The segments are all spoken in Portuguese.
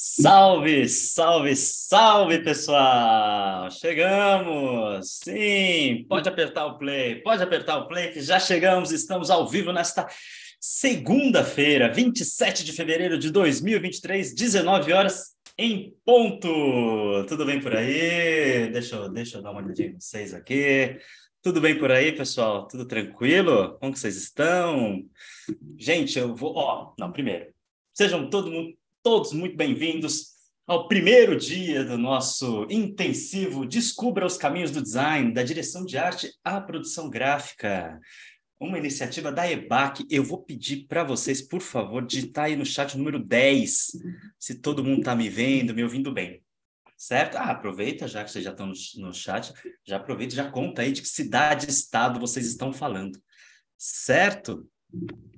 Salve, salve, salve, pessoal! Chegamos! Sim, pode hum. apertar o play, pode apertar o play, que já chegamos, estamos ao vivo nesta segunda-feira, 27 de fevereiro de 2023, 19 horas em ponto. Tudo bem por aí? Deixa eu, deixa eu dar uma olhadinha em vocês aqui. Tudo bem por aí, pessoal? Tudo tranquilo? Como que vocês estão? Gente, eu vou, ó, oh, não, primeiro, Sejam todo mundo, todos muito bem-vindos ao primeiro dia do nosso intensivo Descubra os Caminhos do Design, da direção de arte à produção gráfica. Uma iniciativa da EBAC. Eu vou pedir para vocês, por favor, digitar aí no chat o número 10, se todo mundo está me vendo, me ouvindo bem. Certo? Ah, aproveita, já que vocês já estão no, no chat, já aproveita, já conta aí de que cidade e estado vocês estão falando. Certo?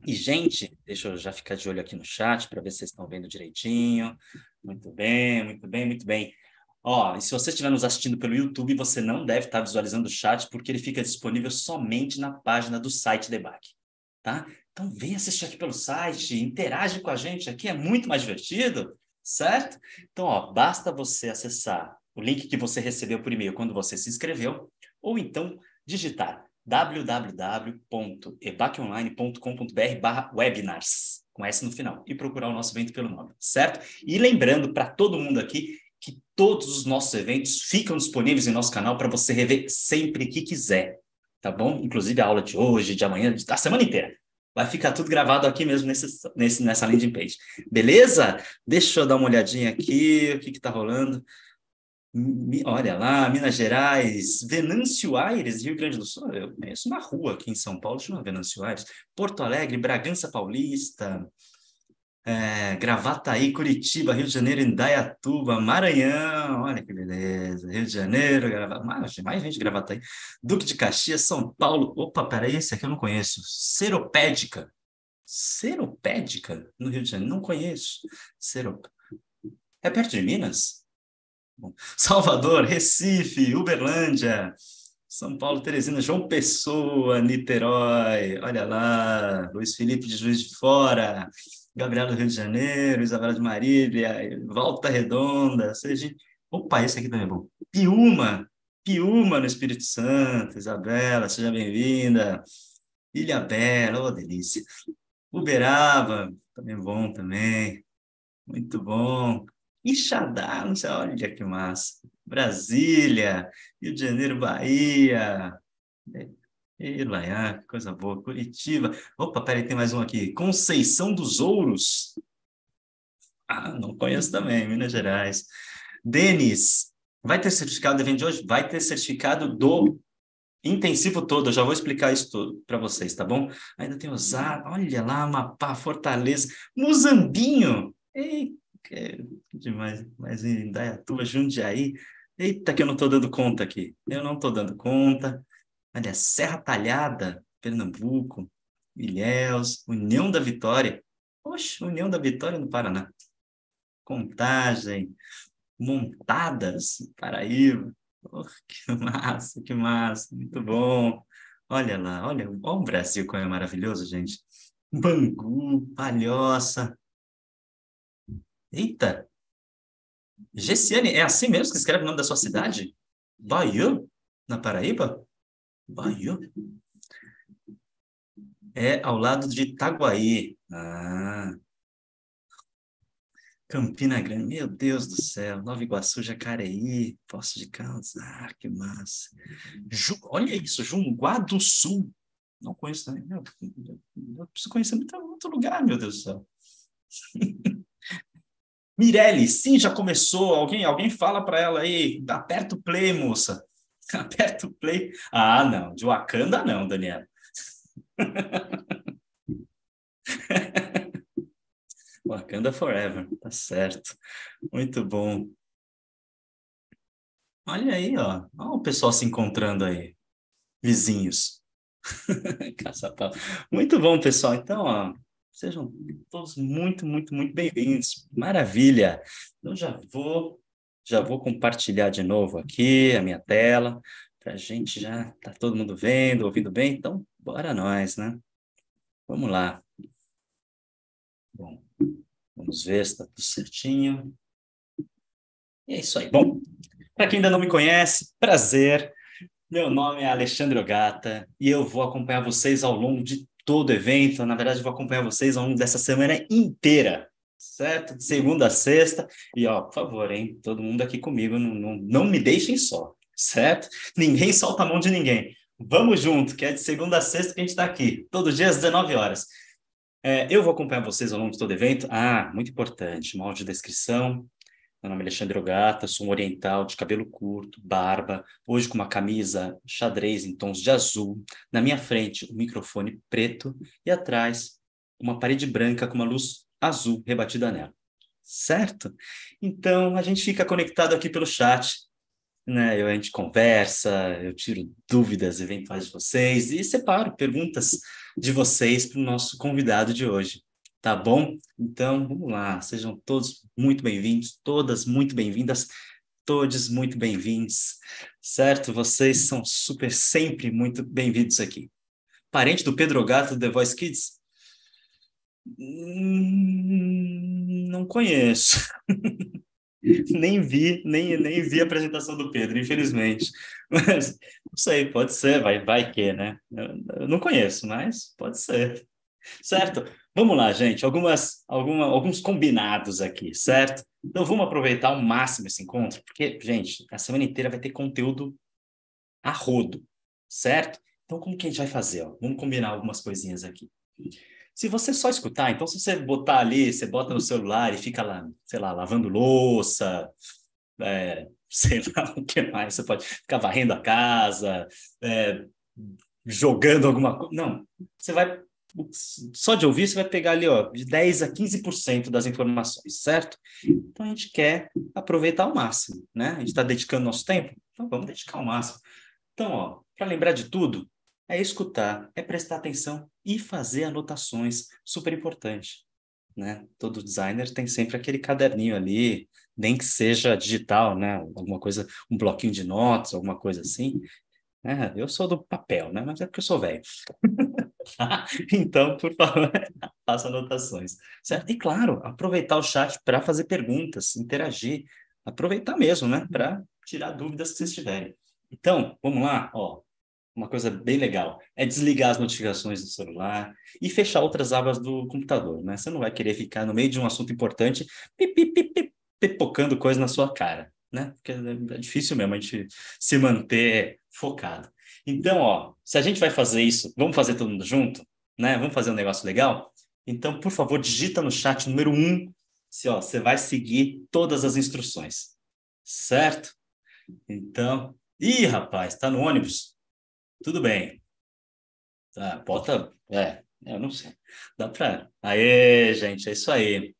E, gente, deixa eu já ficar de olho aqui no chat para ver se vocês estão vendo direitinho. Muito bem, muito bem, muito bem. Ó, e se você estiver nos assistindo pelo YouTube, você não deve estar tá visualizando o chat, porque ele fica disponível somente na página do site Debac, tá? Então vem assistir aqui pelo site, interage com a gente aqui, é muito mais divertido, certo? Então, ó, basta você acessar o link que você recebeu por e-mail quando você se inscreveu, ou então digitar wwwebackonlinecombr barra webinars, com S no final, e procurar o nosso evento pelo nome, certo? E lembrando para todo mundo aqui que todos os nossos eventos ficam disponíveis em nosso canal para você rever sempre que quiser, tá bom? Inclusive a aula de hoje, de amanhã, da semana inteira. Vai ficar tudo gravado aqui mesmo nesse, nesse, nessa landing page. Beleza? Deixa eu dar uma olhadinha aqui, o que está rolando. Olha lá, Minas Gerais, Venâncio Aires, Rio Grande do Sul. Eu conheço uma rua aqui em São Paulo chama Venâncio Aires. Porto Alegre, Bragança Paulista, é, Gravataí, Curitiba, Rio de Janeiro, Indaiatuba, Maranhão. Olha que beleza. Rio de Janeiro, Gravataí, mais, mais gente de Gravataí. Duque de Caxias, São Paulo. Opa, peraí, esse aqui eu não conheço. Seropédica. Seropédica, no Rio de Janeiro. Não conheço. Serop... É perto de Minas? Salvador, Recife, Uberlândia, São Paulo, Teresina, João Pessoa, Niterói, olha lá, Luiz Felipe de Juiz de Fora, Gabriel do Rio de Janeiro, Isabela de Marília, Volta Redonda, seja. Opa, esse aqui também é bom. Piúma, Piúma no Espírito Santo, Isabela, seja bem-vinda. Ilha Bela, oh, delícia. Uberaba, também bom também. Muito bom. Ixadá, não sei, olha é que massa. Brasília, Rio de Janeiro, Bahia. É, é, Ilaiá, que coisa boa. Curitiba. Opa, peraí, tem mais um aqui. Conceição dos Ouros. Ah, não conheço também, Minas Gerais. Denis, vai ter certificado do evento de hoje? Vai ter certificado do intensivo todo, eu já vou explicar isso tudo para vocês, tá bom? Ainda tem osar, olha lá, Amapá, Fortaleza, Muzambinho, eita! que é demais. Mas em Indaiatuba, é, Jundiaí, eita que eu não estou dando conta aqui. Eu não estou dando conta. Olha, Serra Talhada, Pernambuco, Ilhéus, União da Vitória. Oxe, União da Vitória no Paraná. Contagem, Montadas, Paraíba. Oh, que massa, que massa, muito bom. Olha lá, olha, olha o Brasil como é maravilhoso, gente. Bangu, Palhoça, Eita! Gessiane, é assim mesmo que escreve o nome da sua cidade? Bahia? na Paraíba? Bahia? É ao lado de Itaguaí. Ah. Campina Grande, meu Deus do céu, Nova Iguaçu, Jacareí, Poço de Caldas, ah, que massa. Ju, olha isso, Junguá do Sul. Não conheço também, eu, preciso conhecer muito, muito lugar, meu Deus do céu. Mirelle, sim, já começou. Alguém, alguém fala para ela aí, aperta o play, moça. Aperta o play. Ah, não, de Wakanda não, Daniela. Wakanda Forever, tá certo. Muito bom. Olha aí, ó. Olha o pessoal se encontrando aí. Vizinhos. Muito bom, pessoal. Então, ó, Sejam todos muito, muito, muito bem-vindos. Maravilha! Então já vou, já vou compartilhar de novo aqui a minha tela, para a gente já tá todo mundo vendo, ouvindo bem. Então, bora nós, né? Vamos lá. Bom, vamos ver se está tudo certinho. E é isso aí. Bom, para quem ainda não me conhece, prazer. Meu nome é Alexandre Ogata e eu vou acompanhar vocês ao longo de todo evento. Na verdade, vou acompanhar vocês ao longo dessa semana inteira, certo? De segunda a sexta. E, ó, por favor, hein? Todo mundo aqui comigo, não, não, não me deixem só, certo? Ninguém solta a mão de ninguém. Vamos junto, que é de segunda a sexta que a gente está aqui, todo dia às 19 horas. É, eu vou acompanhar vocês ao longo de todo o evento. Ah, muito importante, uma audiodescrição, meu nome é Alexandre Ogata, sou um oriental de cabelo curto, barba, hoje com uma camisa xadrez em tons de azul. Na minha frente, um microfone preto e atrás, uma parede branca com uma luz azul rebatida nela. Certo? Então, a gente fica conectado aqui pelo chat. Né? Eu, a gente conversa, eu tiro dúvidas eventuais de vocês e separo perguntas de vocês para o nosso convidado de hoje. Tá bom? Então, vamos lá. Sejam todos muito bem-vindos, todas muito bem-vindas, todos muito bem-vindos, certo? Vocês são super, sempre muito bem-vindos aqui. Parente do Pedro Gato do The Voice Kids? Hum, não conheço. nem vi, nem, nem vi a apresentação do Pedro, infelizmente. Mas não sei, pode ser, vai, vai que, né? Eu, eu não conheço, mas pode ser. Certo? Vamos lá, gente, algumas, alguma, alguns combinados aqui, certo? Então vamos aproveitar ao máximo esse encontro, porque, gente, a semana inteira vai ter conteúdo a rodo, certo? Então como que a gente vai fazer? Ó? Vamos combinar algumas coisinhas aqui. Se você só escutar, então se você botar ali, você bota no celular e fica lá, sei lá, lavando louça, é, sei lá o que mais, você pode ficar varrendo a casa, é, jogando alguma coisa. Não, você vai só de ouvir, você vai pegar ali, ó, de 10 a 15% das informações, certo? Então a gente quer aproveitar ao máximo, né? A gente está dedicando nosso tempo, então vamos dedicar ao máximo. Então, ó, para lembrar de tudo, é escutar, é prestar atenção e fazer anotações, super importante, né? Todo designer tem sempre aquele caderninho ali, nem que seja digital, né? Alguma coisa, um bloquinho de notas, alguma coisa assim. É, eu sou do papel, né? Mas é porque eu sou velho. Tá? Então, por favor, faça anotações. Certo? E claro, aproveitar o chat para fazer perguntas, interagir, aproveitar mesmo, né? Para tirar dúvidas que vocês tiverem. Então, vamos lá, ó. Uma coisa bem legal é desligar as notificações do celular e fechar outras abas do computador, né? Você não vai querer ficar no meio de um assunto importante pip, pip, pip, pipocando coisa na sua cara, né? Porque é, é difícil mesmo a gente se manter focado. Então, ó, se a gente vai fazer isso, vamos fazer todo mundo junto, né? Vamos fazer um negócio legal? Então, por favor, digita no chat número um se ó, você vai seguir todas as instruções. Certo? Então, ih, rapaz, tá no ônibus. Tudo bem. Tá, bota, é, eu não sei. Dá para. Aê, gente, é isso aí.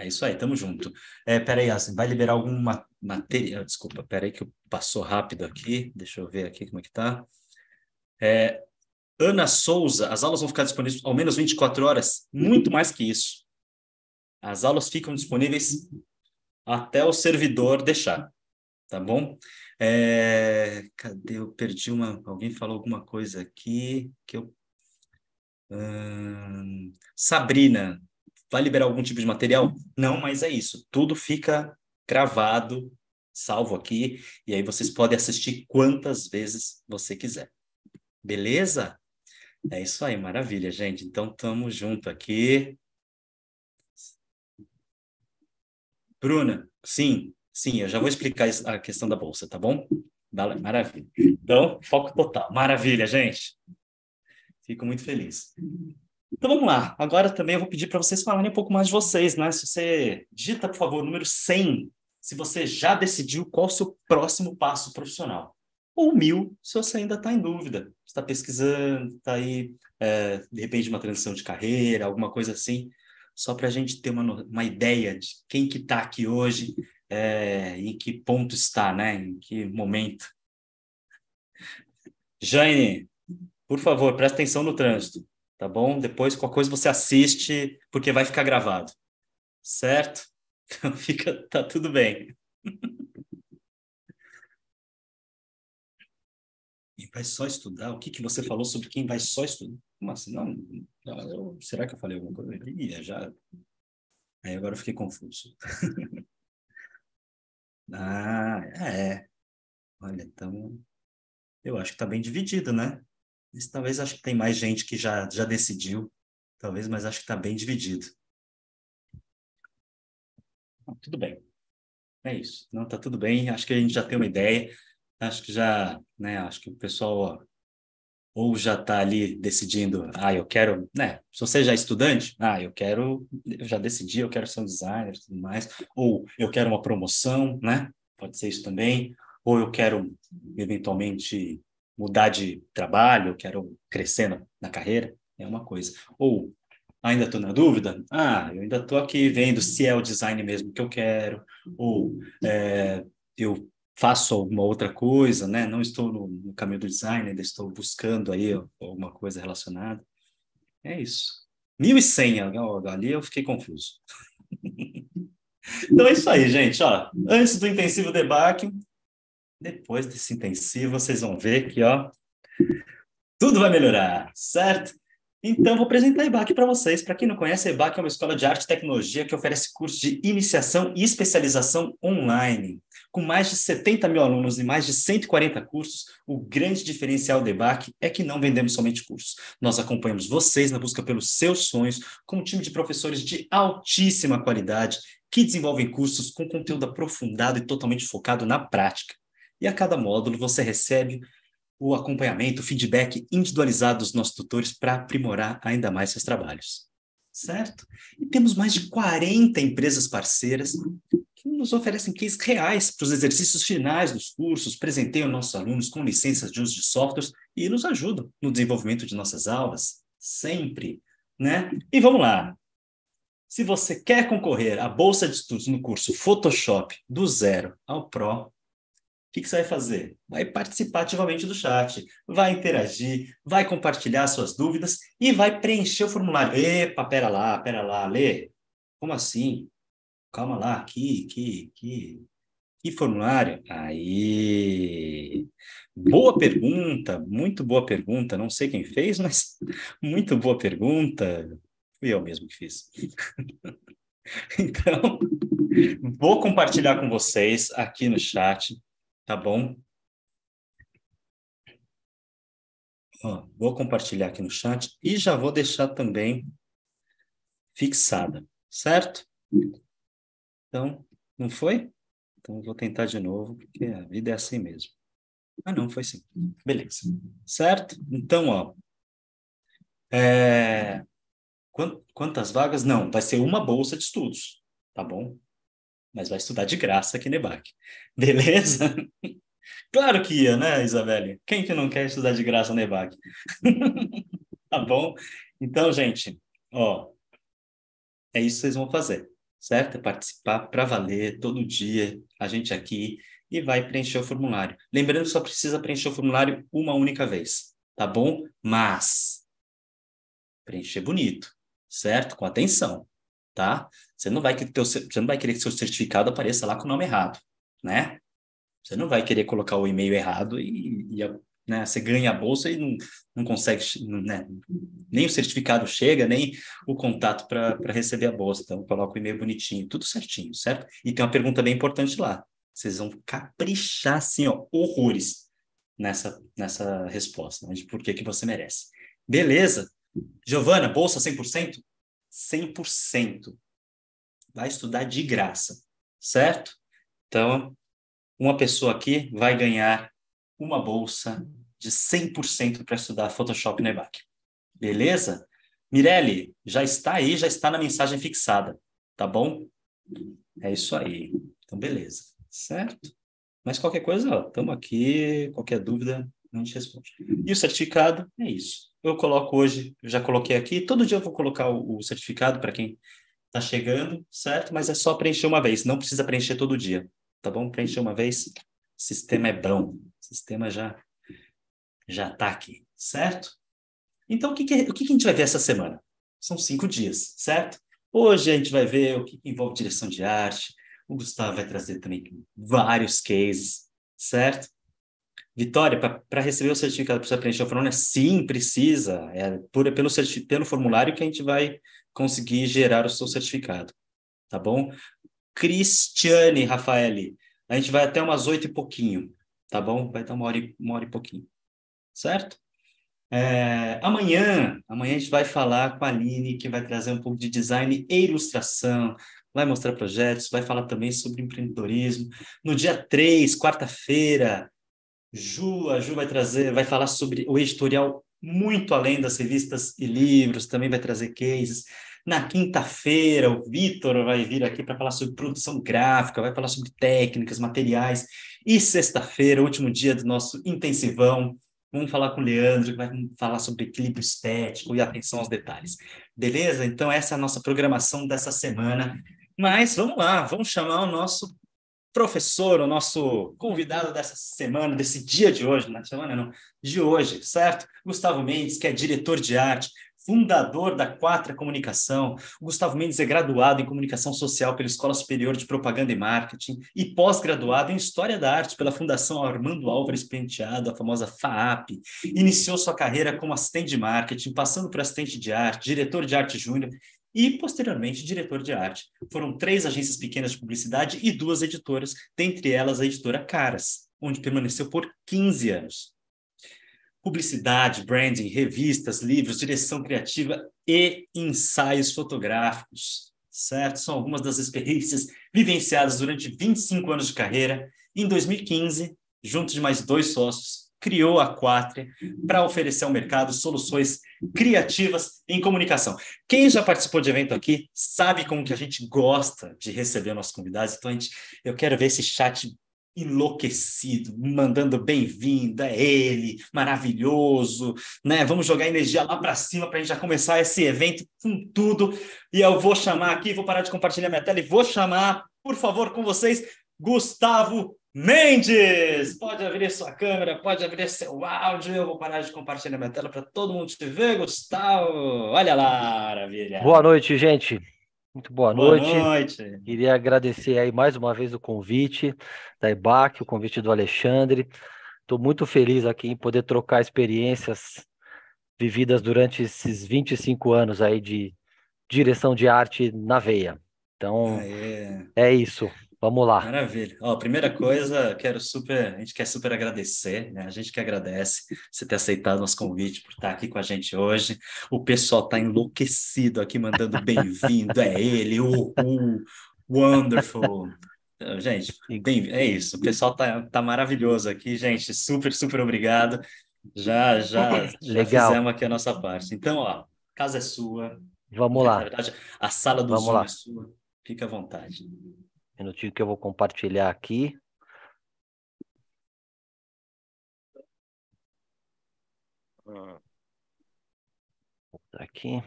É isso aí, tamo junto. É, peraí, assim, vai liberar algum material. Ah, desculpa, peraí que passou rápido aqui. Deixa eu ver aqui como é que tá. É, Ana Souza, as aulas vão ficar disponíveis ao menos 24 horas? Muito mais que isso. As aulas ficam disponíveis até o servidor deixar, tá bom? É, cadê? Eu perdi uma. Alguém falou alguma coisa aqui que eu. Hum, Sabrina, Vai liberar algum tipo de material? Uhum. Não, mas é isso. Tudo fica gravado, salvo aqui, e aí vocês podem assistir quantas vezes você quiser. Beleza? É isso aí, maravilha, gente. Então, tamo junto aqui. Bruna, sim, sim, eu já vou explicar a questão da bolsa, tá bom? Maravilha. Então, foco total. Maravilha, gente. Fico muito feliz. Então vamos lá. Agora também eu vou pedir para vocês falarem um pouco mais de vocês, né? Se você digita, por favor, o número 100, se você já decidiu qual o seu próximo passo profissional. Ou mil, se você ainda está em dúvida, está pesquisando, está aí, é, de repente, uma transição de carreira, alguma coisa assim, só para a gente ter uma, uma ideia de quem que está aqui hoje, é, em que ponto está, né? Em que momento. Jane, por favor, presta atenção no trânsito tá bom? Depois, qualquer coisa, você assiste, porque vai ficar gravado, certo? Então, fica, tá tudo bem. Quem vai só estudar? O que, que você falou sobre quem vai só estudar? Como assim? Não, eu, será que eu falei alguma coisa? Ih, é, já... Aí agora eu fiquei confuso. ah, é. Olha, então... Eu acho que tá bem dividido, né? talvez acho que tem mais gente que já, já decidiu, talvez, mas acho que está bem dividido. tudo bem. É isso. Não, está tudo bem. Acho que a gente já tem uma ideia. Acho que já, né? Acho que o pessoal ou já está ali decidindo, ah, eu quero, né? Se você já é estudante, ah, eu quero, eu já decidi, eu quero ser um designer e tudo mais, ou eu quero uma promoção, né? Pode ser isso também, ou eu quero eventualmente mudar de trabalho, quero crescer na, carreira, é uma coisa. Ou ainda estou na dúvida, ah, eu ainda estou aqui vendo se é o design mesmo que eu quero, ou é, eu faço alguma outra coisa, né? Não estou no, no caminho do design, ainda estou buscando aí alguma coisa relacionada. É isso. Mil e cem ali eu fiquei confuso. então é isso aí, gente. Ó, antes do intensivo debate, depois desse intensivo, vocês vão ver que, ó, tudo vai melhorar, certo? Então, vou apresentar a EBAC para vocês. Para quem não conhece, a EBAC é uma escola de arte e tecnologia que oferece cursos de iniciação e especialização online. Com mais de 70 mil alunos e mais de 140 cursos, o grande diferencial da EBAC é que não vendemos somente cursos. Nós acompanhamos vocês na busca pelos seus sonhos com um time de professores de altíssima qualidade que desenvolvem cursos com conteúdo aprofundado e totalmente focado na prática. E a cada módulo você recebe o acompanhamento, o feedback individualizado dos nossos tutores para aprimorar ainda mais seus trabalhos. Certo? E temos mais de 40 empresas parceiras que nos oferecem case reais para os exercícios finais dos cursos, presenteiam nossos alunos com licenças de uso de softwares e nos ajudam no desenvolvimento de nossas aulas, sempre. Né? E vamos lá, se você quer concorrer à bolsa de estudos no curso Photoshop do zero ao Pro, que, que você vai fazer? Vai participar ativamente do chat, vai interagir, vai compartilhar suas dúvidas e vai preencher o formulário. Epa, pera lá, pera lá, Lê, como assim? Calma lá, que, que, que, que formulário? Aí! Boa pergunta, muito boa pergunta. Não sei quem fez, mas muito boa pergunta. Fui eu mesmo que fiz. Então, vou compartilhar com vocês aqui no chat Tá bom? vou compartilhar aqui no chat e já vou deixar também fixada, certo? Então, não foi? Então, vou tentar de novo, porque a vida é assim mesmo. Ah, não, foi sim. Beleza. Certo? Então, ó. É... Quantas vagas? Não, vai ser uma bolsa de estudos, tá bom? mas vai estudar de graça aqui no EBAC, Beleza? Claro que ia, né, Isabelle? Quem que não quer estudar de graça no EBAC? tá bom? Então, gente, ó, é isso que vocês vão fazer, certo? É participar para valer todo dia, a gente aqui, e vai preencher o formulário. Lembrando que só precisa preencher o formulário uma única vez, tá bom? Mas preencher bonito, certo? Com atenção tá? Você não vai que teu, você não vai querer que seu certificado apareça lá com o nome errado, né? Você não vai querer colocar o e-mail errado e, e a, né, você ganha a bolsa e não, não consegue, né, nem o certificado chega, nem o contato para receber a bolsa. Então, coloca o e-mail bonitinho, tudo certinho, certo? E tem uma pergunta bem importante lá. Vocês vão caprichar, assim, ó, horrores nessa, nessa resposta, né, de por que, que você merece. Beleza. Giovana, bolsa 100%? 100%. Vai estudar de graça, certo? Então, uma pessoa aqui vai ganhar uma bolsa de 100% para estudar Photoshop NEBAC, Beleza? Mirelle, já está aí, já está na mensagem fixada, tá bom? É isso aí. Então, beleza, certo? Mas qualquer coisa, estamos aqui, qualquer dúvida, a gente responde. E o certificado é isso eu coloco hoje, já coloquei aqui, todo dia eu vou colocar o, o certificado para quem está chegando, certo? Mas é só preencher uma vez, não precisa preencher todo dia, tá bom? Preencher uma vez, sistema é bom, sistema já já está aqui, certo? Então, o que, que o que, que, a gente vai ver essa semana? São cinco dias, certo? Hoje a gente vai ver o que, que envolve direção de arte, o Gustavo vai trazer também vários cases, certo? Vitória, para receber o certificado, precisa preencher o formulário? Sim, precisa. É por, pelo, pelo formulário que a gente vai conseguir gerar o seu certificado. Tá bom? Cristiane, Rafael, a gente vai até umas oito e pouquinho. Tá bom? Vai dar uma hora e, uma hora e pouquinho. Certo? É, amanhã, amanhã a gente vai falar com a Aline, que vai trazer um pouco de design e ilustração, vai mostrar projetos, vai falar também sobre empreendedorismo. No dia 3, quarta-feira, Ju, a Ju vai trazer, vai falar sobre o editorial muito além das revistas e livros, também vai trazer cases. Na quinta-feira, o Vitor vai vir aqui para falar sobre produção gráfica, vai falar sobre técnicas, materiais. E sexta-feira, último dia do nosso intensivão, vamos falar com o Leandro, que vai falar sobre equilíbrio estético e atenção aos detalhes. Beleza? Então, essa é a nossa programação dessa semana. Mas vamos lá, vamos chamar o nosso professor, o nosso convidado dessa semana, desse dia de hoje, na semana não, de hoje, certo? Gustavo Mendes, que é diretor de arte, fundador da Quatro Comunicação. O Gustavo Mendes é graduado em Comunicação Social pela Escola Superior de Propaganda e Marketing e pós-graduado em História da Arte pela Fundação Armando Álvares Penteado, a famosa FAAP. Iniciou sua carreira como assistente de marketing, passando por assistente de arte, diretor de arte júnior e, posteriormente, diretor de arte. Foram três agências pequenas de publicidade e duas editoras, dentre elas a editora Caras, onde permaneceu por 15 anos. Publicidade, branding, revistas, livros, direção criativa e ensaios fotográficos, certo? São algumas das experiências vivenciadas durante 25 anos de carreira. Em 2015, junto de mais dois sócios, criou a Quátria para oferecer ao mercado soluções criativas em comunicação. Quem já participou de evento aqui sabe como que a gente gosta de receber nossos convidados, então a gente, eu quero ver esse chat enlouquecido, mandando bem-vindo, é ele, maravilhoso, né? Vamos jogar energia lá para cima para a gente já começar esse evento com tudo. E eu vou chamar aqui, vou parar de compartilhar minha tela e vou chamar, por favor, com vocês, Gustavo Mendes, pode abrir sua câmera, pode abrir seu áudio. Eu vou parar de compartilhar minha tela para todo mundo te ver, Gustavo. Olha lá, maravilha. Boa noite, gente. Muito boa, boa noite. noite. Queria agradecer aí mais uma vez o convite da IBAC, o convite do Alexandre. Estou muito feliz aqui em poder trocar experiências vividas durante esses 25 anos aí de direção de arte na veia. Então, é isso. Vamos lá. Maravilha. Ó, primeira coisa, quero super, a gente quer super agradecer, né? A gente que agradece você ter aceitado nosso convite por estar aqui com a gente hoje. O pessoal tá enlouquecido aqui mandando bem-vindo, é ele, O wonderful. Então, gente, bem, é isso. O pessoal tá, tá maravilhoso aqui, gente. Super, super obrigado. Já, já, já fizemos aqui a nossa parte. Então, ó, casa é sua. Vamos lá. Na verdade, a sala do Vamos Zoom lá. é sua. Fica à vontade minutinho que eu vou compartilhar aqui. Tá aqui.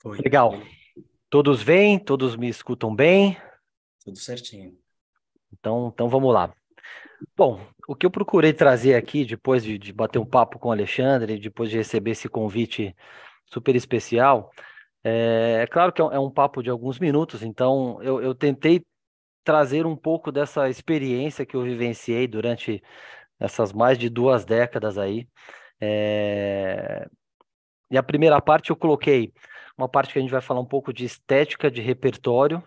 Foi. Legal. Todos vêm, todos me escutam bem. Tudo certinho. Então, então vamos lá. Bom, o que eu procurei trazer aqui, depois de, de bater um papo com o Alexandre, depois de receber esse convite super especial, é, é claro que é, é um papo de alguns minutos, então eu, eu tentei trazer um pouco dessa experiência que eu vivenciei durante essas mais de duas décadas aí. É... E a primeira parte eu coloquei uma parte que a gente vai falar um pouco de estética, de repertório,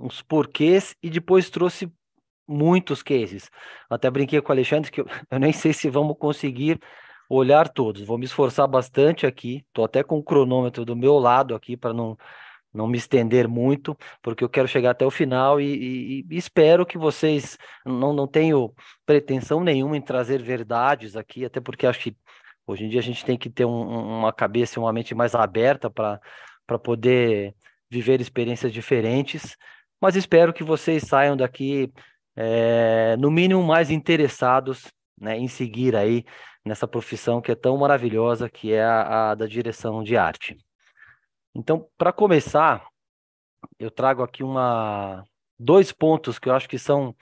uns porquês, e depois trouxe muitos cases. Até brinquei com o Alexandre que eu, eu nem sei se vamos conseguir olhar todos. Vou me esforçar bastante aqui. Estou até com o cronômetro do meu lado aqui para não, não me estender muito, porque eu quero chegar até o final e, e, e, espero que vocês. Não, não tenho pretensão nenhuma em trazer verdades aqui, até porque acho que hoje em dia a gente tem que ter um, uma cabeça e uma mente mais aberta para poder viver experiências diferentes. Mas espero que vocês saiam daqui é, no mínimo mais interessados né, em seguir aí nessa profissão que é tão maravilhosa, que é a, a da direção de arte. Então, para começar, eu trago aqui uma, dois pontos que eu acho que são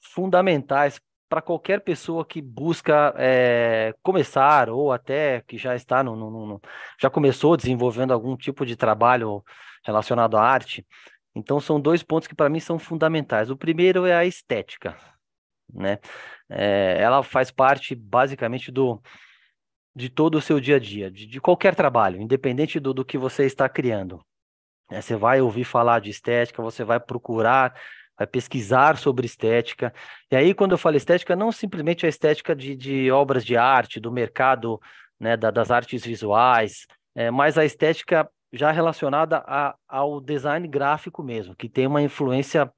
fundamentais para qualquer pessoa que busca é, começar ou até que já está no, no, no, já começou desenvolvendo algum tipo de trabalho relacionado à arte, então, são dois pontos que para mim são fundamentais. O primeiro é a estética, né? É, ela faz parte basicamente do de todo o seu dia a dia, de, de qualquer trabalho, independente do, do que você está criando. É, você vai ouvir falar de estética, você vai procurar, vai pesquisar sobre estética. E aí, quando eu falo estética, não simplesmente a estética de, de obras de arte, do mercado, né, da, das artes visuais, é, mas a estética já relacionada a, ao design gráfico mesmo, que tem uma influência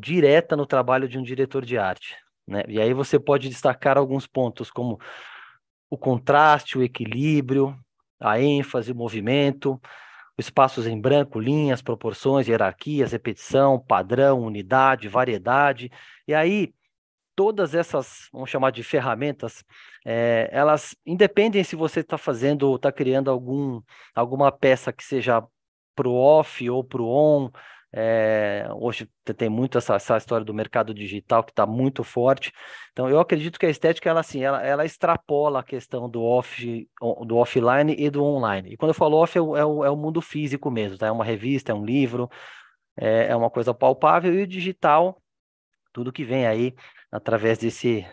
direta no trabalho de um diretor de arte. Né? E aí você pode destacar alguns pontos, como o contraste, o equilíbrio, a ênfase, o movimento, espaços em branco, linhas, proporções, hierarquias, repetição, padrão, unidade, variedade. E aí todas essas, vamos chamar de ferramentas, é, elas independem se você está fazendo ou está criando algum, alguma peça que seja para o off ou para o on. É, hoje tem muito essa, essa, história do mercado digital que está muito forte. Então, eu acredito que a estética ela, assim, ela, ela extrapola a questão do, off, do offline e do online. E quando eu falo off, é o, é o, é o mundo físico mesmo, tá? é uma revista, é um livro, é, é uma coisa palpável, e o digital, tudo que vem aí através desse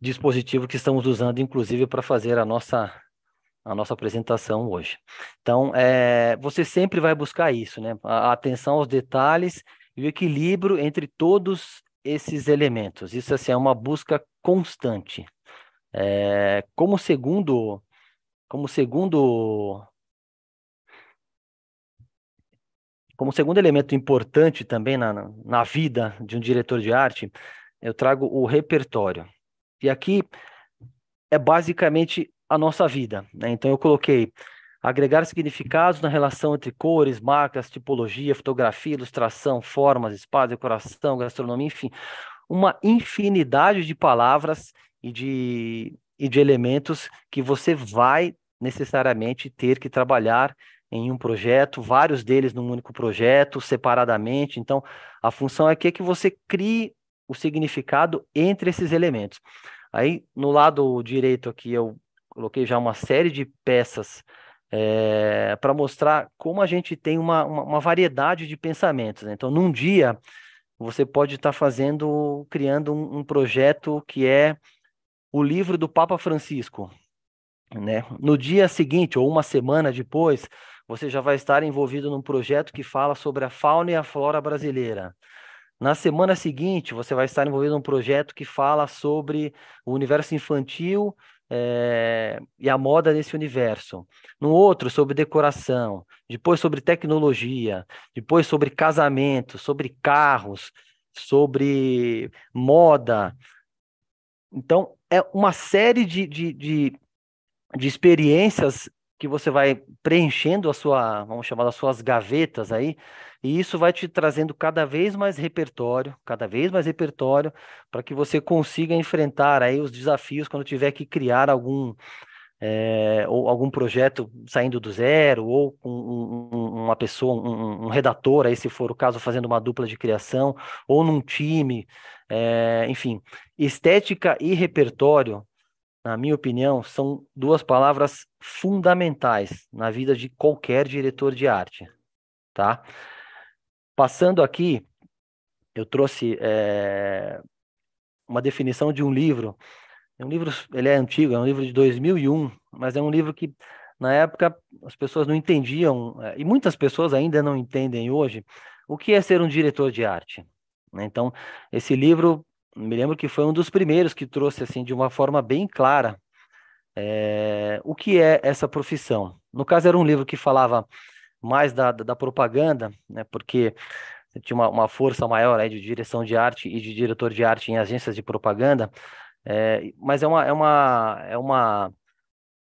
dispositivo que estamos usando, inclusive, para fazer a nossa a nossa apresentação hoje. Então, é, você sempre vai buscar isso, né? A atenção aos detalhes e o equilíbrio entre todos esses elementos. Isso assim, é uma busca constante. É, como segundo, como segundo, como segundo elemento importante também na, na vida de um diretor de arte, eu trago o repertório. E aqui é basicamente a nossa vida. Né? Então eu coloquei agregar significados na relação entre cores, marcas, tipologia, fotografia, ilustração, formas, espaço, decoração, gastronomia, enfim, uma infinidade de palavras e de, e de elementos que você vai necessariamente ter que trabalhar em um projeto, vários deles num único projeto, separadamente. Então, a função aqui é que você crie o significado entre esses elementos. Aí, no lado direito aqui, eu coloquei já uma série de peças é, eh, para mostrar como a gente tem uma, uma, uma variedade de pensamentos. Né? Então, num dia, você pode estar tá fazendo, criando um, um projeto que é o livro do Papa Francisco. Né? No dia seguinte, ou uma semana depois, você já vai estar envolvido num projeto que fala sobre a fauna e a flora brasileira. Na semana seguinte, você vai estar envolvido em um projeto que fala sobre o universo infantil é, e a moda nesse universo. No outro, sobre decoração, depois sobre tecnologia, depois sobre casamento, sobre carros, sobre moda. Então, é uma série de, de, de, de experiências que você vai preenchendo a sua, vamos chamar, as suas gavetas aí, e isso vai te trazendo cada vez mais repertório, cada vez mais repertório, para que você consiga enfrentar aí os desafios quando tiver que criar algum, é, ou algum projeto saindo do zero, ou com um, uma pessoa, um, um, redator, aí se for o caso, fazendo uma dupla de criação, ou num time, é, enfim. Estética e repertório, na minha opinião, são duas palavras fundamentais na vida de qualquer diretor de arte, tá? Passando aqui, eu trouxe é, uma definição de um livro. É um livro, ele é antigo, é um livro de 2001, mas é um livro que na época as pessoas não entendiam eh, e muitas pessoas ainda não entendem hoje o que é ser um diretor de arte. Né? Então, esse livro, me lembro que foi um dos primeiros que trouxe assim de uma forma bem clara é, o que é essa profissão. No caso, era um livro que falava mais da, da, da propaganda, né? Porque tinha uma, uma, força maior aí de direção de arte e de diretor de arte em agências de propaganda, é, mas é uma, é, uma, é uma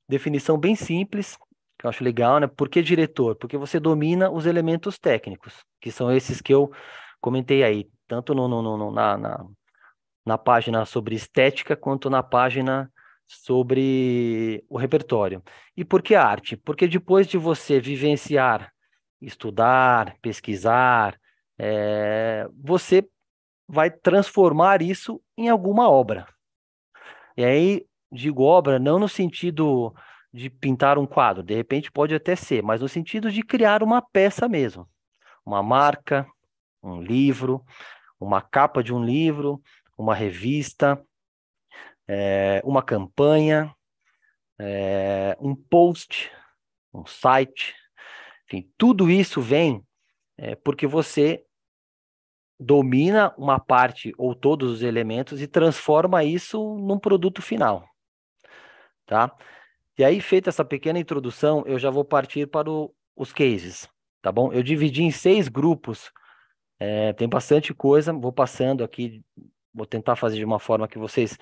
definição bem simples, que eu acho legal, né? Por que diretor? Porque você domina os elementos técnicos, que são esses que eu comentei aí, tanto no, no, no na, na, na página sobre estética, quanto na página sobre o repertório. E por que arte? Porque depois de você vivenciar, estudar, pesquisar, é, você vai transformar isso em alguma obra. E aí, digo obra não no sentido de pintar um quadro, de repente pode até ser, mas no sentido de criar uma peça mesmo. Uma marca, um livro, uma capa de um livro, uma revista, é, uma campanha, é, um post, um site, enfim, tudo isso vem é, porque você domina uma parte ou todos os elementos e transforma isso num produto final, tá? E aí, feita essa pequena introdução, eu já vou partir para o, os cases, tá bom? Eu dividi em seis grupos, é, tem bastante coisa, vou passando aqui, vou tentar fazer de uma forma que vocês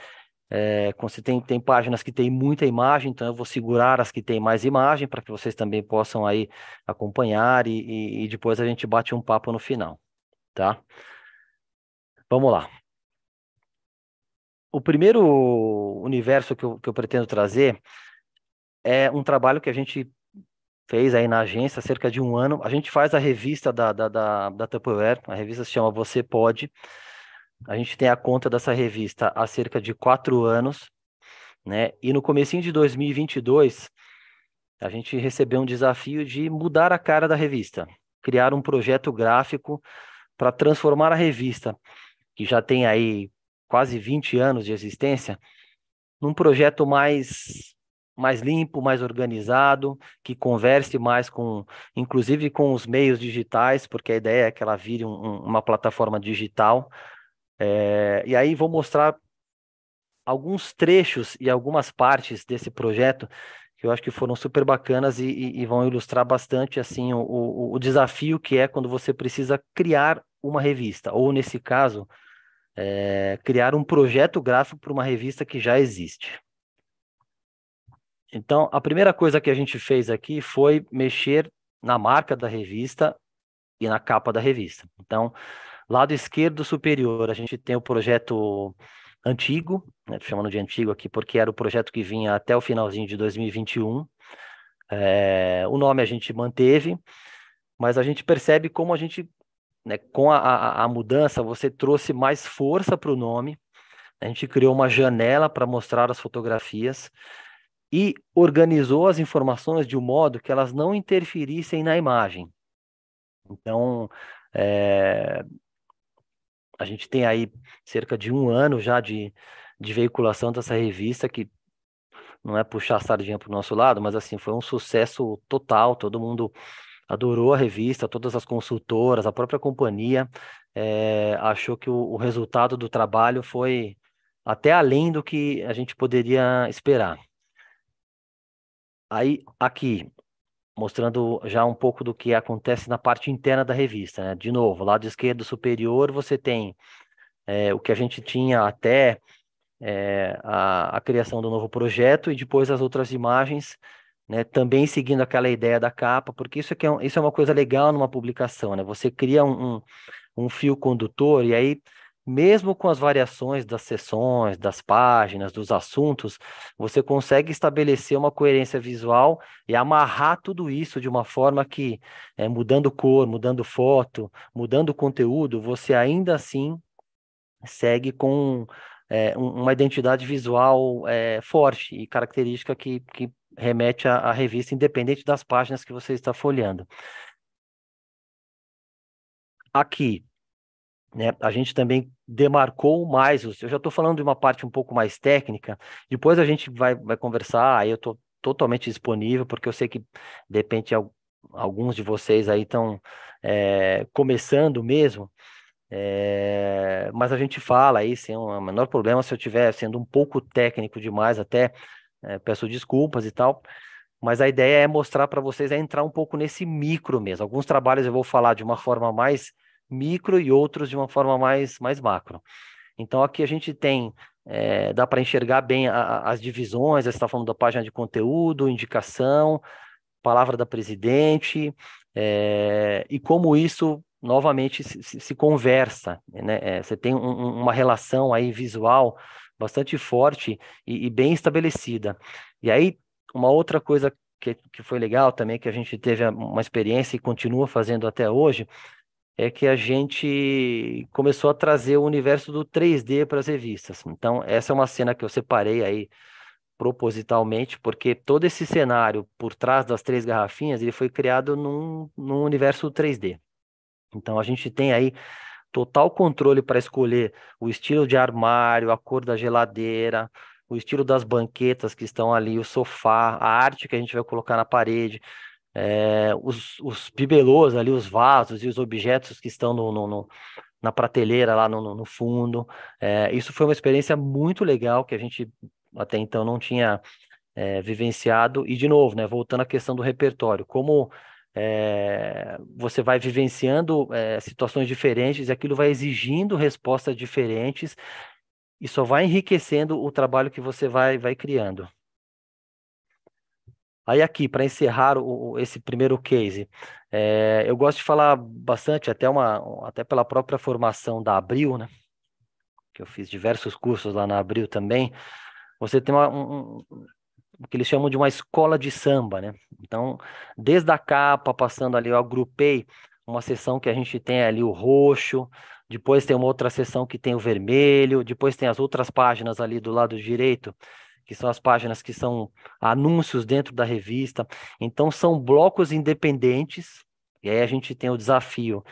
é, você tem, tem páginas que tem muita imagem, então eu vou segurar as que tem mais imagem para que vocês também possam aí acompanhar e, e, e depois a gente bate um papo no final, tá? Vamos lá. O primeiro universo que eu, que eu pretendo trazer é um trabalho que a gente fez aí na agência há cerca de um ano. A gente faz a revista da, da, da, da Tupperware, a revista se chama Você Pode. A gente tem a conta dessa revista há cerca de quatro anos, né? E no comecinho de 2022, a gente recebeu um desafio de mudar a cara da revista, criar um projeto gráfico para transformar a revista, que já tem aí quase 20 anos de existência, num projeto mais mais limpo, mais organizado, que converse mais com, inclusive com os meios digitais, porque a ideia é que ela vire um, uma plataforma digital é, e aí vou mostrar alguns trechos e algumas partes desse projeto que eu acho que foram super bacanas e, e, e vão ilustrar bastante assim o, o, o, desafio que é quando você precisa criar uma revista ou nesse caso é, criar um projeto gráfico para uma revista que já existe. Então, a primeira coisa que a gente fez aqui foi mexer na marca da revista e na capa da revista. Então, Lado esquerdo superior, a gente tem o projeto antigo, né, chamando de antigo aqui porque era o projeto que vinha até o finalzinho de 2021. É, o nome a gente manteve, mas a gente percebe como a gente, né, com a, a, a mudança, você trouxe mais força para o nome. A gente criou uma janela para mostrar as fotografias e organizou as informações de um modo que elas não interferissem na imagem. Então, é, a gente tem aí cerca de um ano já de, de veiculação dessa revista, que não é puxar a sardinha para o nosso lado, mas assim, foi um sucesso total, todo mundo adorou a revista, todas as consultoras, a própria companhia é, achou que o, o, resultado do trabalho foi até além do que a gente poderia esperar. Aí, aqui, mostrando já um pouco do que acontece na parte interna da revista. Né? De novo, lado esquerdo superior, você tem é, o que a gente tinha até é, a, a, criação do novo projeto e depois as outras imagens, né, também seguindo aquela ideia da capa, porque isso, aqui é, um, isso é uma coisa legal numa publicação, né? você cria um, um, um fio condutor e aí mesmo com as variações das sessões, das páginas, dos assuntos, você consegue estabelecer uma coerência visual e amarrar tudo isso de uma forma que, é, mudando cor, mudando foto, mudando conteúdo, você ainda assim segue com é, uma identidade visual é, forte e característica que, que remete à, à revista, independente das páginas que você está folheando. Aqui, né, a gente também demarcou mais os. Eu já estou falando de uma parte um pouco mais técnica. Depois a gente vai, vai conversar. Aí eu estou totalmente disponível, porque eu sei que de repente alguns de vocês aí estão é, começando mesmo. É, mas a gente fala aí sem o menor problema. Se eu estiver sendo um pouco técnico demais, até é, peço desculpas e tal. Mas a ideia é mostrar para vocês é entrar um pouco nesse micro mesmo. Alguns trabalhos eu vou falar de uma forma mais micro e outros de uma forma mais, mais macro. Então, aqui a gente tem, é, dá para enxergar bem a, a, as divisões, você está falando da página de conteúdo, indicação, palavra da presidente, é, e como isso novamente se, se, se conversa, né? É, você tem um, uma relação aí visual bastante forte e, e, bem estabelecida. E aí, uma outra coisa que, que foi legal também, que a gente teve uma experiência e continua fazendo até hoje, é que a gente começou a trazer o universo do 3D para as revistas. Então, essa é uma cena que eu separei aí propositalmente, porque todo esse cenário por trás das três garrafinhas, ele foi criado num, num universo 3D. Então, a gente tem aí total controle para escolher o estilo de armário, a cor da geladeira, o estilo das banquetas que estão ali, o sofá, a arte que a gente vai colocar na parede, é, os, os bibelôs ali, os vasos e os objetos que estão no, no, no na prateleira lá no, no fundo. É, isso foi uma experiência muito legal que a gente até então não tinha é, vivenciado. E, de novo, né, voltando à questão do repertório, como é, você vai vivenciando situações diferentes e aquilo vai exigindo respostas diferentes e só vai enriquecendo o trabalho que você vai, vai criando. Aí aqui, para encerrar o, esse primeiro case, é, eu gosto de falar bastante, até, uma, até pela própria formação da Abril, né? Que eu fiz diversos cursos lá na Abril também. Você tem uma, um, o que eles chamam de uma escola de samba, né? Então, desde a capa, passando ali, eu agrupei uma sessão que a gente tem ali o roxo, depois tem uma outra sessão que tem o vermelho, depois tem as outras páginas ali do lado direito que são as páginas que são anúncios dentro da revista. Então, são blocos independentes, e aí a gente tem o desafio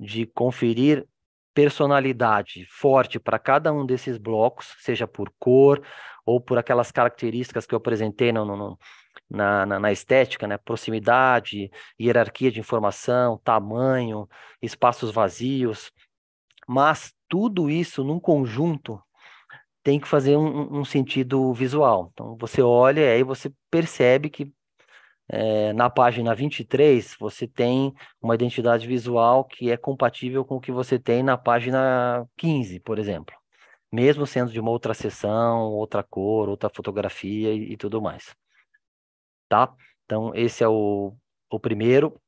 de conferir personalidade forte para cada um desses blocos, seja por cor ou por aquelas características que eu apresentei no, no, na, na, na, estética, né? proximidade, hierarquia de informação, tamanho, espaços vazios, mas tudo isso num conjunto tem que fazer um, um sentido visual. Então, você olha e aí você percebe que é, na página 23, você tem uma identidade visual que é compatível com o que você tem na página 15, por exemplo. Mesmo sendo de uma outra sessão, outra cor, outra fotografia e, e tudo mais. Tá? Então, esse é o, o primeiro.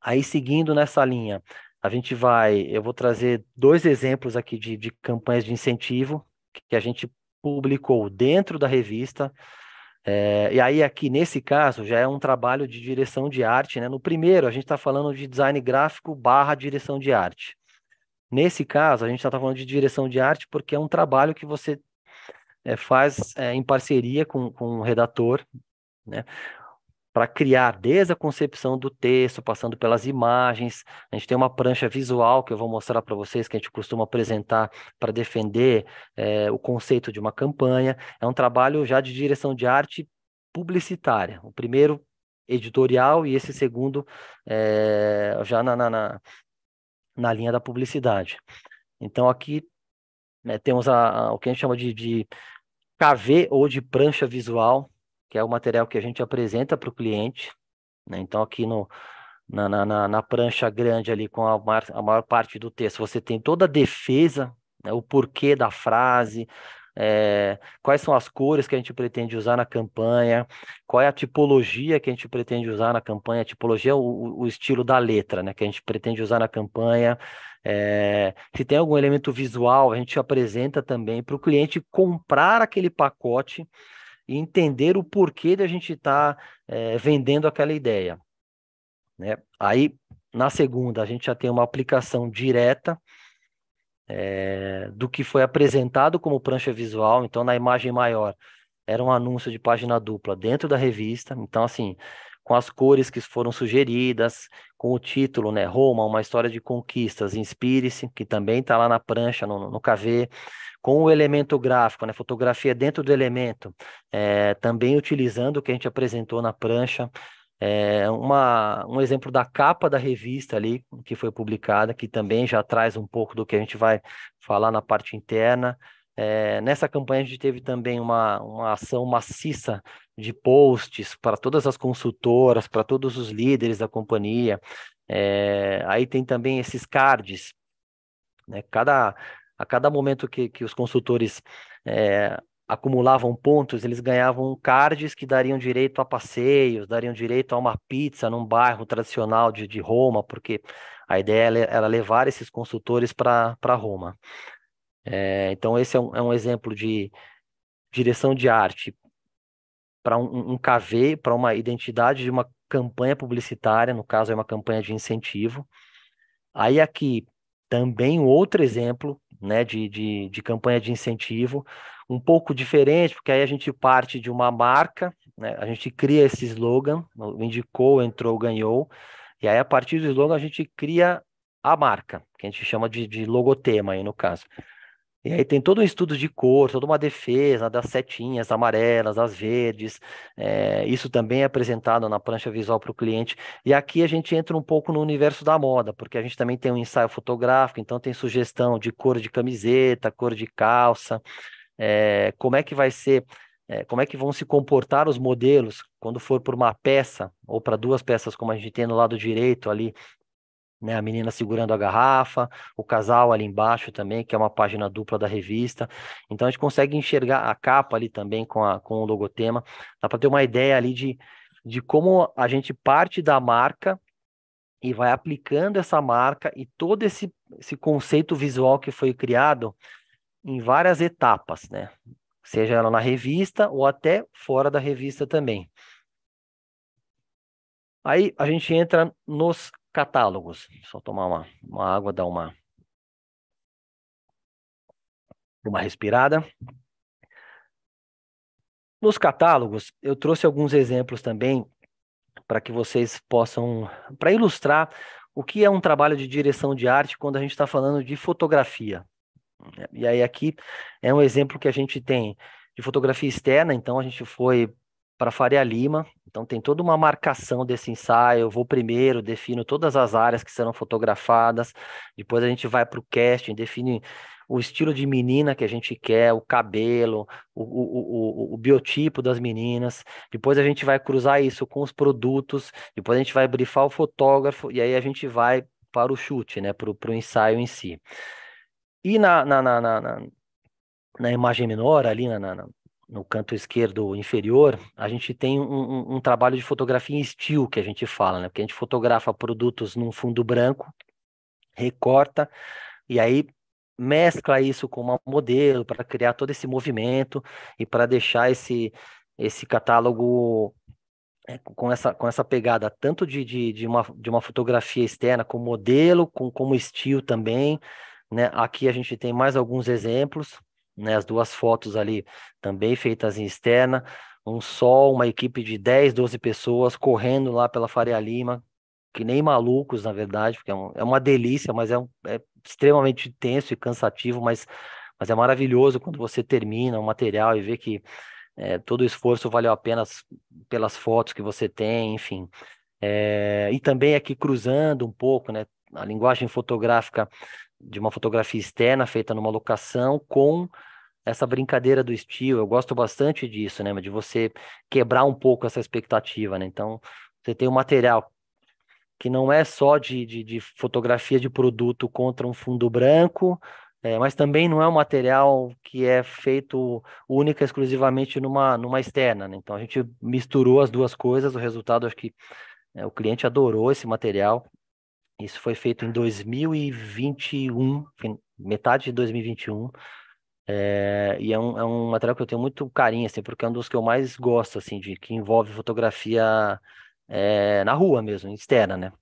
Aí, seguindo nessa linha, a gente vai. Eu vou trazer dois exemplos aqui de, de campanhas de incentivo, que a gente publicou dentro da revista. É, e aí, aqui nesse caso, já é um trabalho de direção de arte. Né? No primeiro, a gente está falando de design gráfico barra direção de arte. Nesse caso, a gente está falando de direção de arte porque é um trabalho que você é, faz é, em parceria com, com o redator. Né? para criar desde a concepção do texto, passando pelas imagens. A gente tem uma prancha visual que eu vou mostrar para vocês, que a gente costuma apresentar para defender é, o conceito de uma campanha. É um trabalho já de direção de arte publicitária. O primeiro editorial e esse segundo é, já na, na, na, na, linha da publicidade. Então aqui né, temos a, a, o que a gente chama de, de KV ou de prancha visual, que é o material que a gente apresenta para o cliente. Né? Então, aqui no, na, na, na, prancha grande ali com a maior, a maior parte do texto, você tem toda a defesa, né? o porquê da frase, é, quais são as cores que a gente pretende usar na campanha, qual é a tipologia que a gente pretende usar na campanha, a tipologia é o, o estilo da letra né, que a gente pretende usar na campanha, é, se tem algum elemento visual, a gente apresenta também para o cliente comprar aquele pacote e entender o porquê da gente estar tá, é, vendendo aquela ideia. Né? Aí, na segunda, a gente já tem uma aplicação direta é, do que foi apresentado como prancha visual. Então, na imagem maior, era um anúncio de página dupla dentro da revista. Então, assim, com as cores que foram sugeridas, com o título, né? Roma, uma história de conquistas, inspire-se, que também está lá na prancha, no, no cavê, com o elemento gráfico, né? Fotografia dentro do elemento, é, também utilizando o que a gente apresentou na prancha. É, uma, um exemplo da capa da revista ali, que foi publicada, que também já traz um pouco do que a gente vai falar na parte interna. É, nessa campanha a gente teve também uma, uma ação maciça de posts para todas as consultoras, para todos os líderes da companhia. É, aí tem também esses cards. Né? Cada, a cada momento que, que os consultores é, acumulavam pontos, eles ganhavam cards que dariam direito a passeios, dariam direito a uma pizza num bairro tradicional de, de Roma, porque a ideia é era levar esses consultores para Roma. É, então, esse é um, é um, exemplo de direção de arte para um, um KV, para uma identidade de uma campanha publicitária, no caso é uma campanha de incentivo. Aí aqui também outro exemplo né, de, de, de campanha de incentivo, um pouco diferente, porque aí a gente parte de uma marca, né, a gente cria esse slogan, indicou, entrou, ganhou, e aí a partir do slogan a gente cria a marca, que a gente chama de, de logotema aí no caso. E aí tem todo um estudo de cor, toda uma defesa das setinhas amarelas, as verdes. É, isso também é apresentado na prancha visual para o cliente. E aqui a gente entra um pouco no universo da moda, porque a gente também tem um ensaio fotográfico, então tem sugestão de cor de camiseta, cor de calça, é, como é que vai ser eh, como é que vão se comportar os modelos quando for por uma peça ou para duas peças, como a gente tem no lado direito ali né? A menina segurando a garrafa, o casal ali embaixo também, que é uma página dupla da revista. Então a gente consegue enxergar a capa ali também com, a, com o logotema. Dá para ter uma ideia ali de, de como a gente parte da marca e vai aplicando essa marca e todo esse, esse conceito visual que foi criado em várias etapas, né? Seja ela na revista ou até fora da revista também. Aí a gente entra nos catálogos. Só tomar uma, uma água, dar uma, uma respirada. Nos catálogos, eu trouxe alguns exemplos também para que vocês possam, para ilustrar o que é um trabalho de direção de arte quando a gente está falando de fotografia. E aí aqui é um exemplo que a gente tem de fotografia externa, então a gente foi para Faria Lima, então tem toda uma marcação desse ensaio. Eu vou primeiro, defino todas as áreas que serão fotografadas. Depois a gente vai para o casting, define o estilo de menina que a gente quer, o cabelo, o, o, o, o, biotipo das meninas. Depois a gente vai cruzar isso com os produtos. Depois a gente vai brifar o fotógrafo e aí a gente vai para o chute, né? Para o ensaio em si. E na, na, na, na, na imagem menor, ali na, na, no canto esquerdo inferior, a gente tem um, um, um, trabalho de fotografia em estilo que a gente fala, né? Porque a gente fotografa produtos num fundo branco, recorta e aí mescla isso com uma modelo para criar todo esse movimento e para deixar esse esse catálogo é, com essa, com essa pegada tanto de, de, de, uma, de uma fotografia externa com modelo, com como estilo também, né? Aqui a gente tem mais alguns exemplos né, as duas fotos ali também feitas em externa, um sol, uma equipe de 10, 12 pessoas correndo lá pela Faria Lima, que nem malucos, na verdade, porque é, um, é uma delícia, mas é, um, é extremamente tenso e cansativo, mas, mas é maravilhoso quando você termina o material e vê que é, todo o esforço valeu apenas pelas fotos que você tem, enfim. É, e também aqui cruzando um pouco, né, a linguagem fotográfica de uma fotografia externa feita numa locação com essa brincadeira do estilo, eu gosto bastante disso, né? De você quebrar um pouco essa expectativa, né? Então, você tem um material que não é só de, de, de fotografia de produto contra um fundo branco, é, mas também não é um material que é feito única exclusivamente numa, numa externa. Né? Então a gente misturou as duas coisas, o resultado acho que é, o cliente adorou esse material. Isso foi feito em 2021, metade de 2021. É, e é um, é um material que eu tenho muito carinho, assim, porque é um dos que eu mais gosto, assim, de que envolve fotografia é, na rua mesmo, externa, né?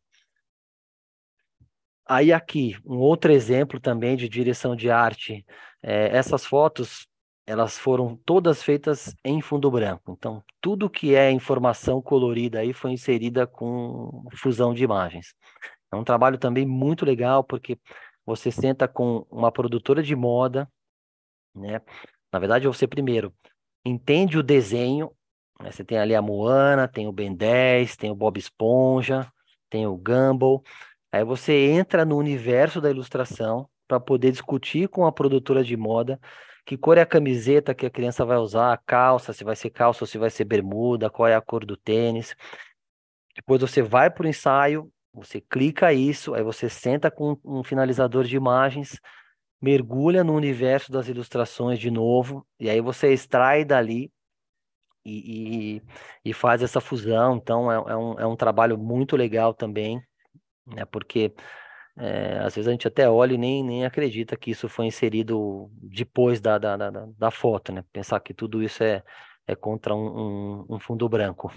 Aí aqui, um outro exemplo também de direção de arte. É, essas fotos, elas foram todas feitas em fundo branco. Então, tudo que é informação colorida aí foi inserida com fusão de imagens. É um trabalho também muito legal, porque você senta com uma produtora de moda, né? Na verdade, você primeiro entende o desenho, né? você tem ali a Moana, tem o Ben 10, tem o Bob Esponja, tem o Gumball, aí você entra no universo da ilustração para poder discutir com a produtora de moda que cor é a camiseta que a criança vai usar, a calça, se vai ser calça ou se vai ser bermuda, qual é a cor do tênis. Depois você vai para o ensaio, você clica isso, aí você senta com um finalizador de imagens, mergulha no universo das ilustrações de novo, e aí você extrai dali e, e, e faz essa fusão. Então, é, é, um, é um trabalho muito legal também, né? porque é, às vezes a gente até olha e nem, nem acredita que isso foi inserido depois da, da, da, da foto, né? Pensar que tudo isso é, é contra um, um, um fundo branco.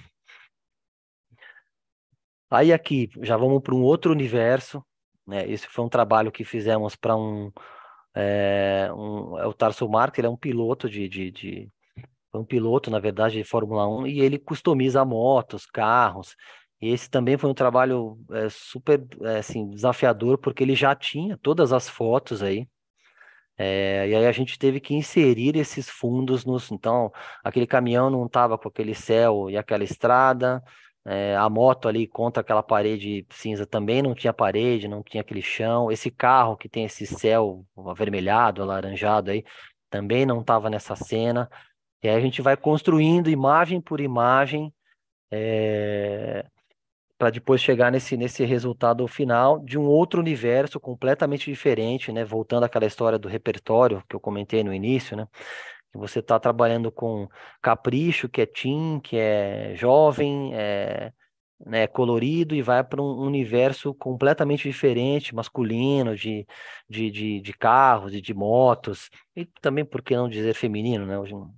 Aí aqui, já vamos para um outro universo, né? Esse foi um trabalho que fizemos para um, é, um, é o Tarso Marques, ele é um piloto de, de, de, um piloto, na verdade, de Fórmula 1, e ele customiza motos, carros. E esse também foi um trabalho é, super é, assim, desafiador, porque ele já tinha todas as fotos aí. É, e aí a gente teve que inserir esses fundos nos. Então, aquele caminhão não estava com aquele céu e aquela estrada, é, a moto ali contra aquela parede cinza também não tinha parede, não tinha aquele chão. Esse carro que tem esse céu avermelhado, alaranjado aí, também não estava nessa cena. E aí a gente vai construindo imagem por imagem é, para depois chegar nesse, nesse resultado final de um outro universo completamente diferente, né? Voltando àquela história do repertório que eu comentei no início, né? que você está trabalhando com capricho, que é teen, que é jovem, é, né, colorido e vai para um universo completamente diferente, masculino, de, de, de, de carros e de motos, e também, por que não dizer feminino, né? Hoje não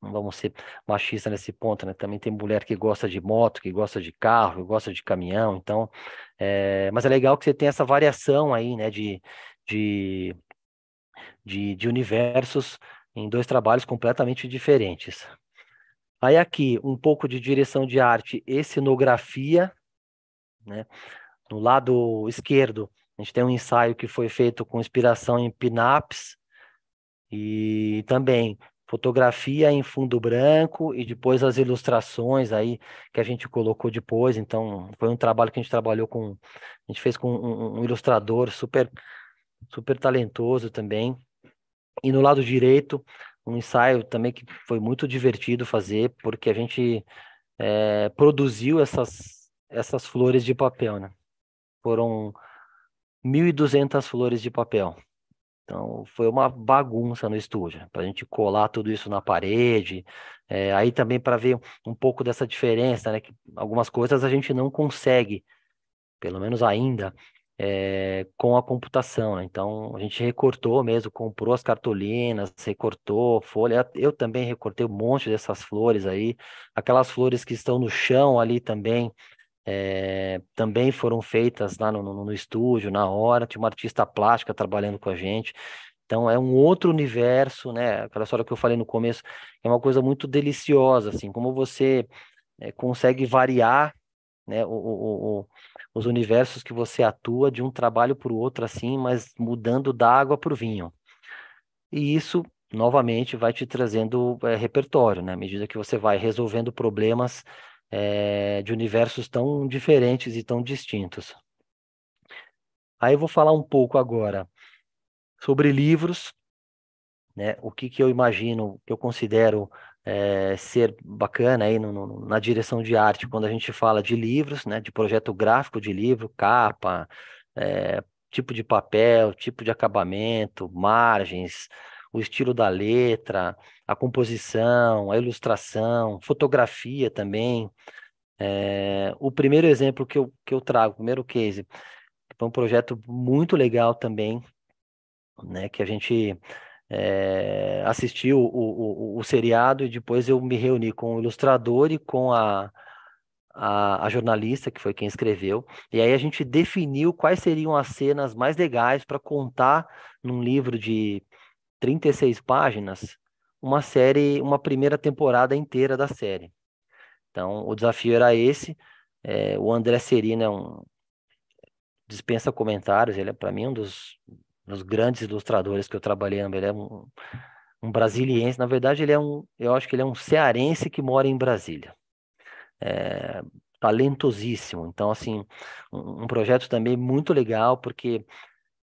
vamos ser machistas nesse ponto, né? Também tem mulher que gosta de moto, que gosta de carro, que gosta de caminhão, então... É... Mas é legal que você tem essa variação aí, né, de, de, de, de universos em dois trabalhos completamente diferentes. Aí aqui, um pouco de direção de arte e cenografia, né? No lado esquerdo, a gente tem um ensaio que foi feito com inspiração em pinaps e também fotografia em fundo branco e depois as ilustrações aí que a gente colocou depois. Então, foi um trabalho que a gente trabalhou com, a gente fez com um, um ilustrador super super talentoso também. E no lado direito, um ensaio também que foi muito divertido fazer, porque a gente é, produziu essas, essas flores de papel, né? Foram 1.200 flores de papel. Então, foi uma bagunça no estúdio, para a gente colar tudo isso na parede. É, aí também para ver um pouco dessa diferença, né? Que algumas coisas a gente não consegue, pelo menos ainda, é, com a computação, né? Então a gente recortou mesmo, comprou as cartolinas, recortou folha. Eu também recortei um monte dessas flores aí, aquelas flores que estão no chão ali também. É, também foram feitas lá no, no, no estúdio, na hora, tinha uma artista plástica trabalhando com a gente. Então é um outro universo, né? Aquela história que eu falei no começo, é uma coisa muito deliciosa, assim, como você é, consegue variar né, o, o, o, os universos que você atua de um trabalho para o outro assim, mas mudando da água para o vinho. E isso, novamente, vai te trazendo é, repertório, né? À medida que você vai resolvendo problemas é, de universos tão diferentes e tão distintos. Aí eu vou falar um pouco agora sobre livros, né? O que, que eu imagino, que eu considero é, ser bacana aí no, no, na direção de arte quando a gente fala de livros, né, de projeto gráfico de livro, capa, é, tipo de papel, tipo de acabamento, margens, o estilo da letra, a composição, a ilustração, fotografia também. É, o primeiro exemplo que eu, que eu trago, o primeiro case, foi um projeto muito legal também, né, que a gente é, assisti o, o, o, o, seriado e depois eu me reuni com o ilustrador e com a, a, a, jornalista, que foi quem escreveu. E aí a gente definiu quais seriam as cenas mais legais para contar num livro de 36 páginas uma série, uma primeira temporada inteira da série. Então, o desafio era esse. É, o André Serina é um, dispensa comentários, ele é para mim um dos nos dos grandes ilustradores que eu trabalhei, né? ele é um, um brasiliense, na verdade ele é um, eu acho que ele é um cearense que mora em Brasília. É, talentosíssimo. Então, assim, um, um, projeto também muito legal, porque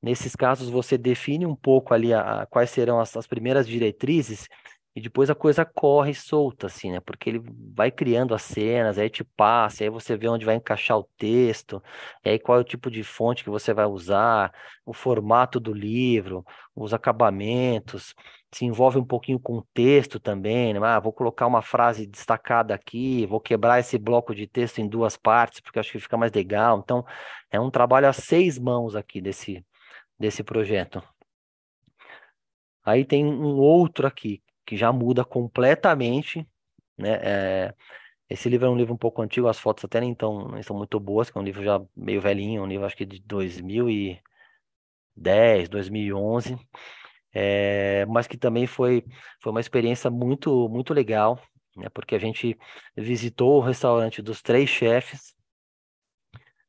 nesses casos você define um pouco ali a, a quais serão as, as primeiras diretrizes e depois a coisa corre solta, assim, né? Porque ele vai criando as cenas, aí te passa, aí você vê onde vai encaixar o texto, aí qual é o tipo de fonte que você vai usar, o formato do livro, os acabamentos, se envolve um pouquinho com o texto também, né? Ah, vou colocar uma frase destacada aqui, vou quebrar esse bloco de texto em duas partes, porque acho que fica mais legal. Então, é um trabalho a seis mãos aqui desse, desse projeto. Aí tem um outro aqui, que já muda completamente, né? É, esse livro é um livro um pouco antigo, as fotos até nem tão, nem são muito boas, que é um livro já meio velhinho, um livro acho que de 2010, 2011, é, mas que também foi, foi uma experiência muito, muito legal, né? Porque a gente visitou o restaurante dos três chefes,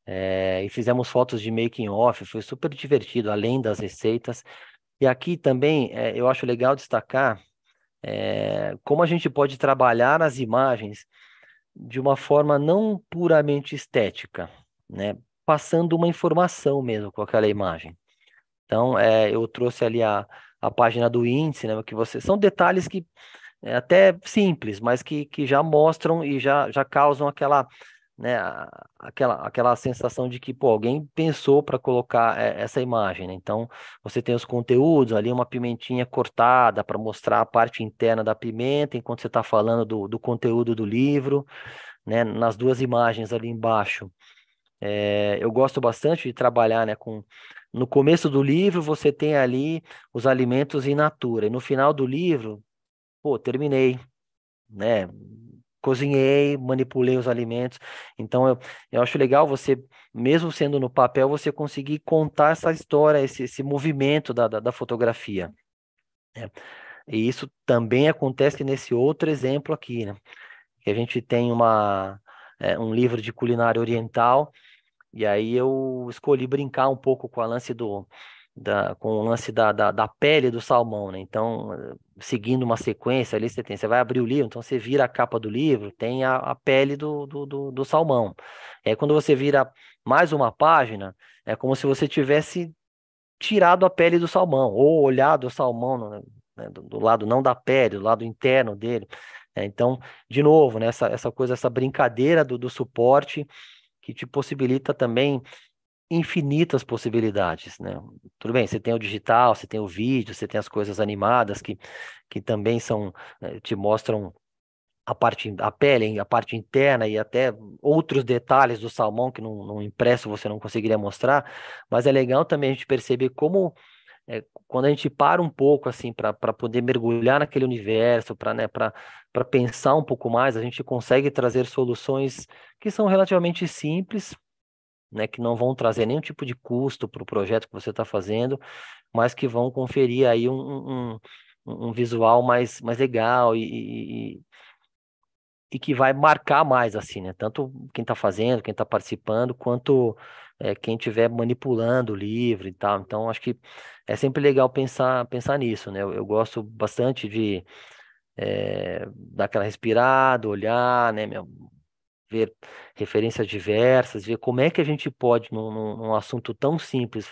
é, e fizemos fotos de making off, foi super divertido, além das receitas. E aqui também é, eu acho legal destacar é, como a gente pode trabalhar as imagens de uma forma não puramente estética, né? passando uma informação mesmo com aquela imagem. Então, é, eu trouxe ali a, a página do índice, né, que você são detalhes que é até simples, mas que, que já mostram e já, já causam aquela né, aquela, aquela sensação de que pô, alguém pensou para colocar é, essa imagem. Né? Então, você tem os conteúdos ali, uma pimentinha cortada para mostrar a parte interna da pimenta, enquanto você está falando do, do conteúdo do livro, né? nas duas imagens ali embaixo. É, eu gosto bastante de trabalhar né, com. No começo do livro, você tem ali os alimentos in natura, e no final do livro, pô, terminei. Né? cozinhei, manipulei os alimentos. Então eu, eu acho legal você, mesmo sendo no papel, você conseguir contar essa história, esse, esse movimento da, da, da fotografia. Né? E isso também acontece nesse outro exemplo aqui, né? Que a gente tem uma, é, um livro de culinária oriental, e aí eu escolhi brincar um pouco com a lance do. Da, com o lance da, da, da pele do salmão, né? Então, seguindo uma sequência ali, você tem, você vai abrir o livro, então você vira a capa do livro, tem a, a pele do, do, do, do salmão. É quando você vira mais uma página, é como se você tivesse tirado a pele do salmão, ou olhado o salmão né, do, do, lado não da pele, do lado interno dele. É, então, de novo, né, essa, essa coisa, essa brincadeira do, do suporte que te possibilita também infinitas possibilidades, né? Tudo bem, você tem o digital, você tem o vídeo, você tem as coisas animadas que, que também são né, te mostram a parte a pele, a parte interna e até outros detalhes do salmão que no, no impresso você não conseguiria mostrar, mas é legal também a gente perceber como é, quando a gente para um pouco assim para poder mergulhar naquele universo, para né, para pensar um pouco mais, a gente consegue trazer soluções que são relativamente simples né, que não vão trazer nenhum tipo de custo para o projeto que você está fazendo, mas que vão conferir aí um, um, um visual mais, mais legal e, e, e, que vai marcar mais, assim, né? Tanto quem está fazendo, quem está participando, quanto é, quem estiver manipulando o livro e tal. Então, acho que é sempre legal pensar, pensar nisso, né? Eu, eu gosto bastante de é, dar aquela respirada, olhar, né? Meu, ver referências diversas, ver como é que a gente pode, num, num, assunto tão simples,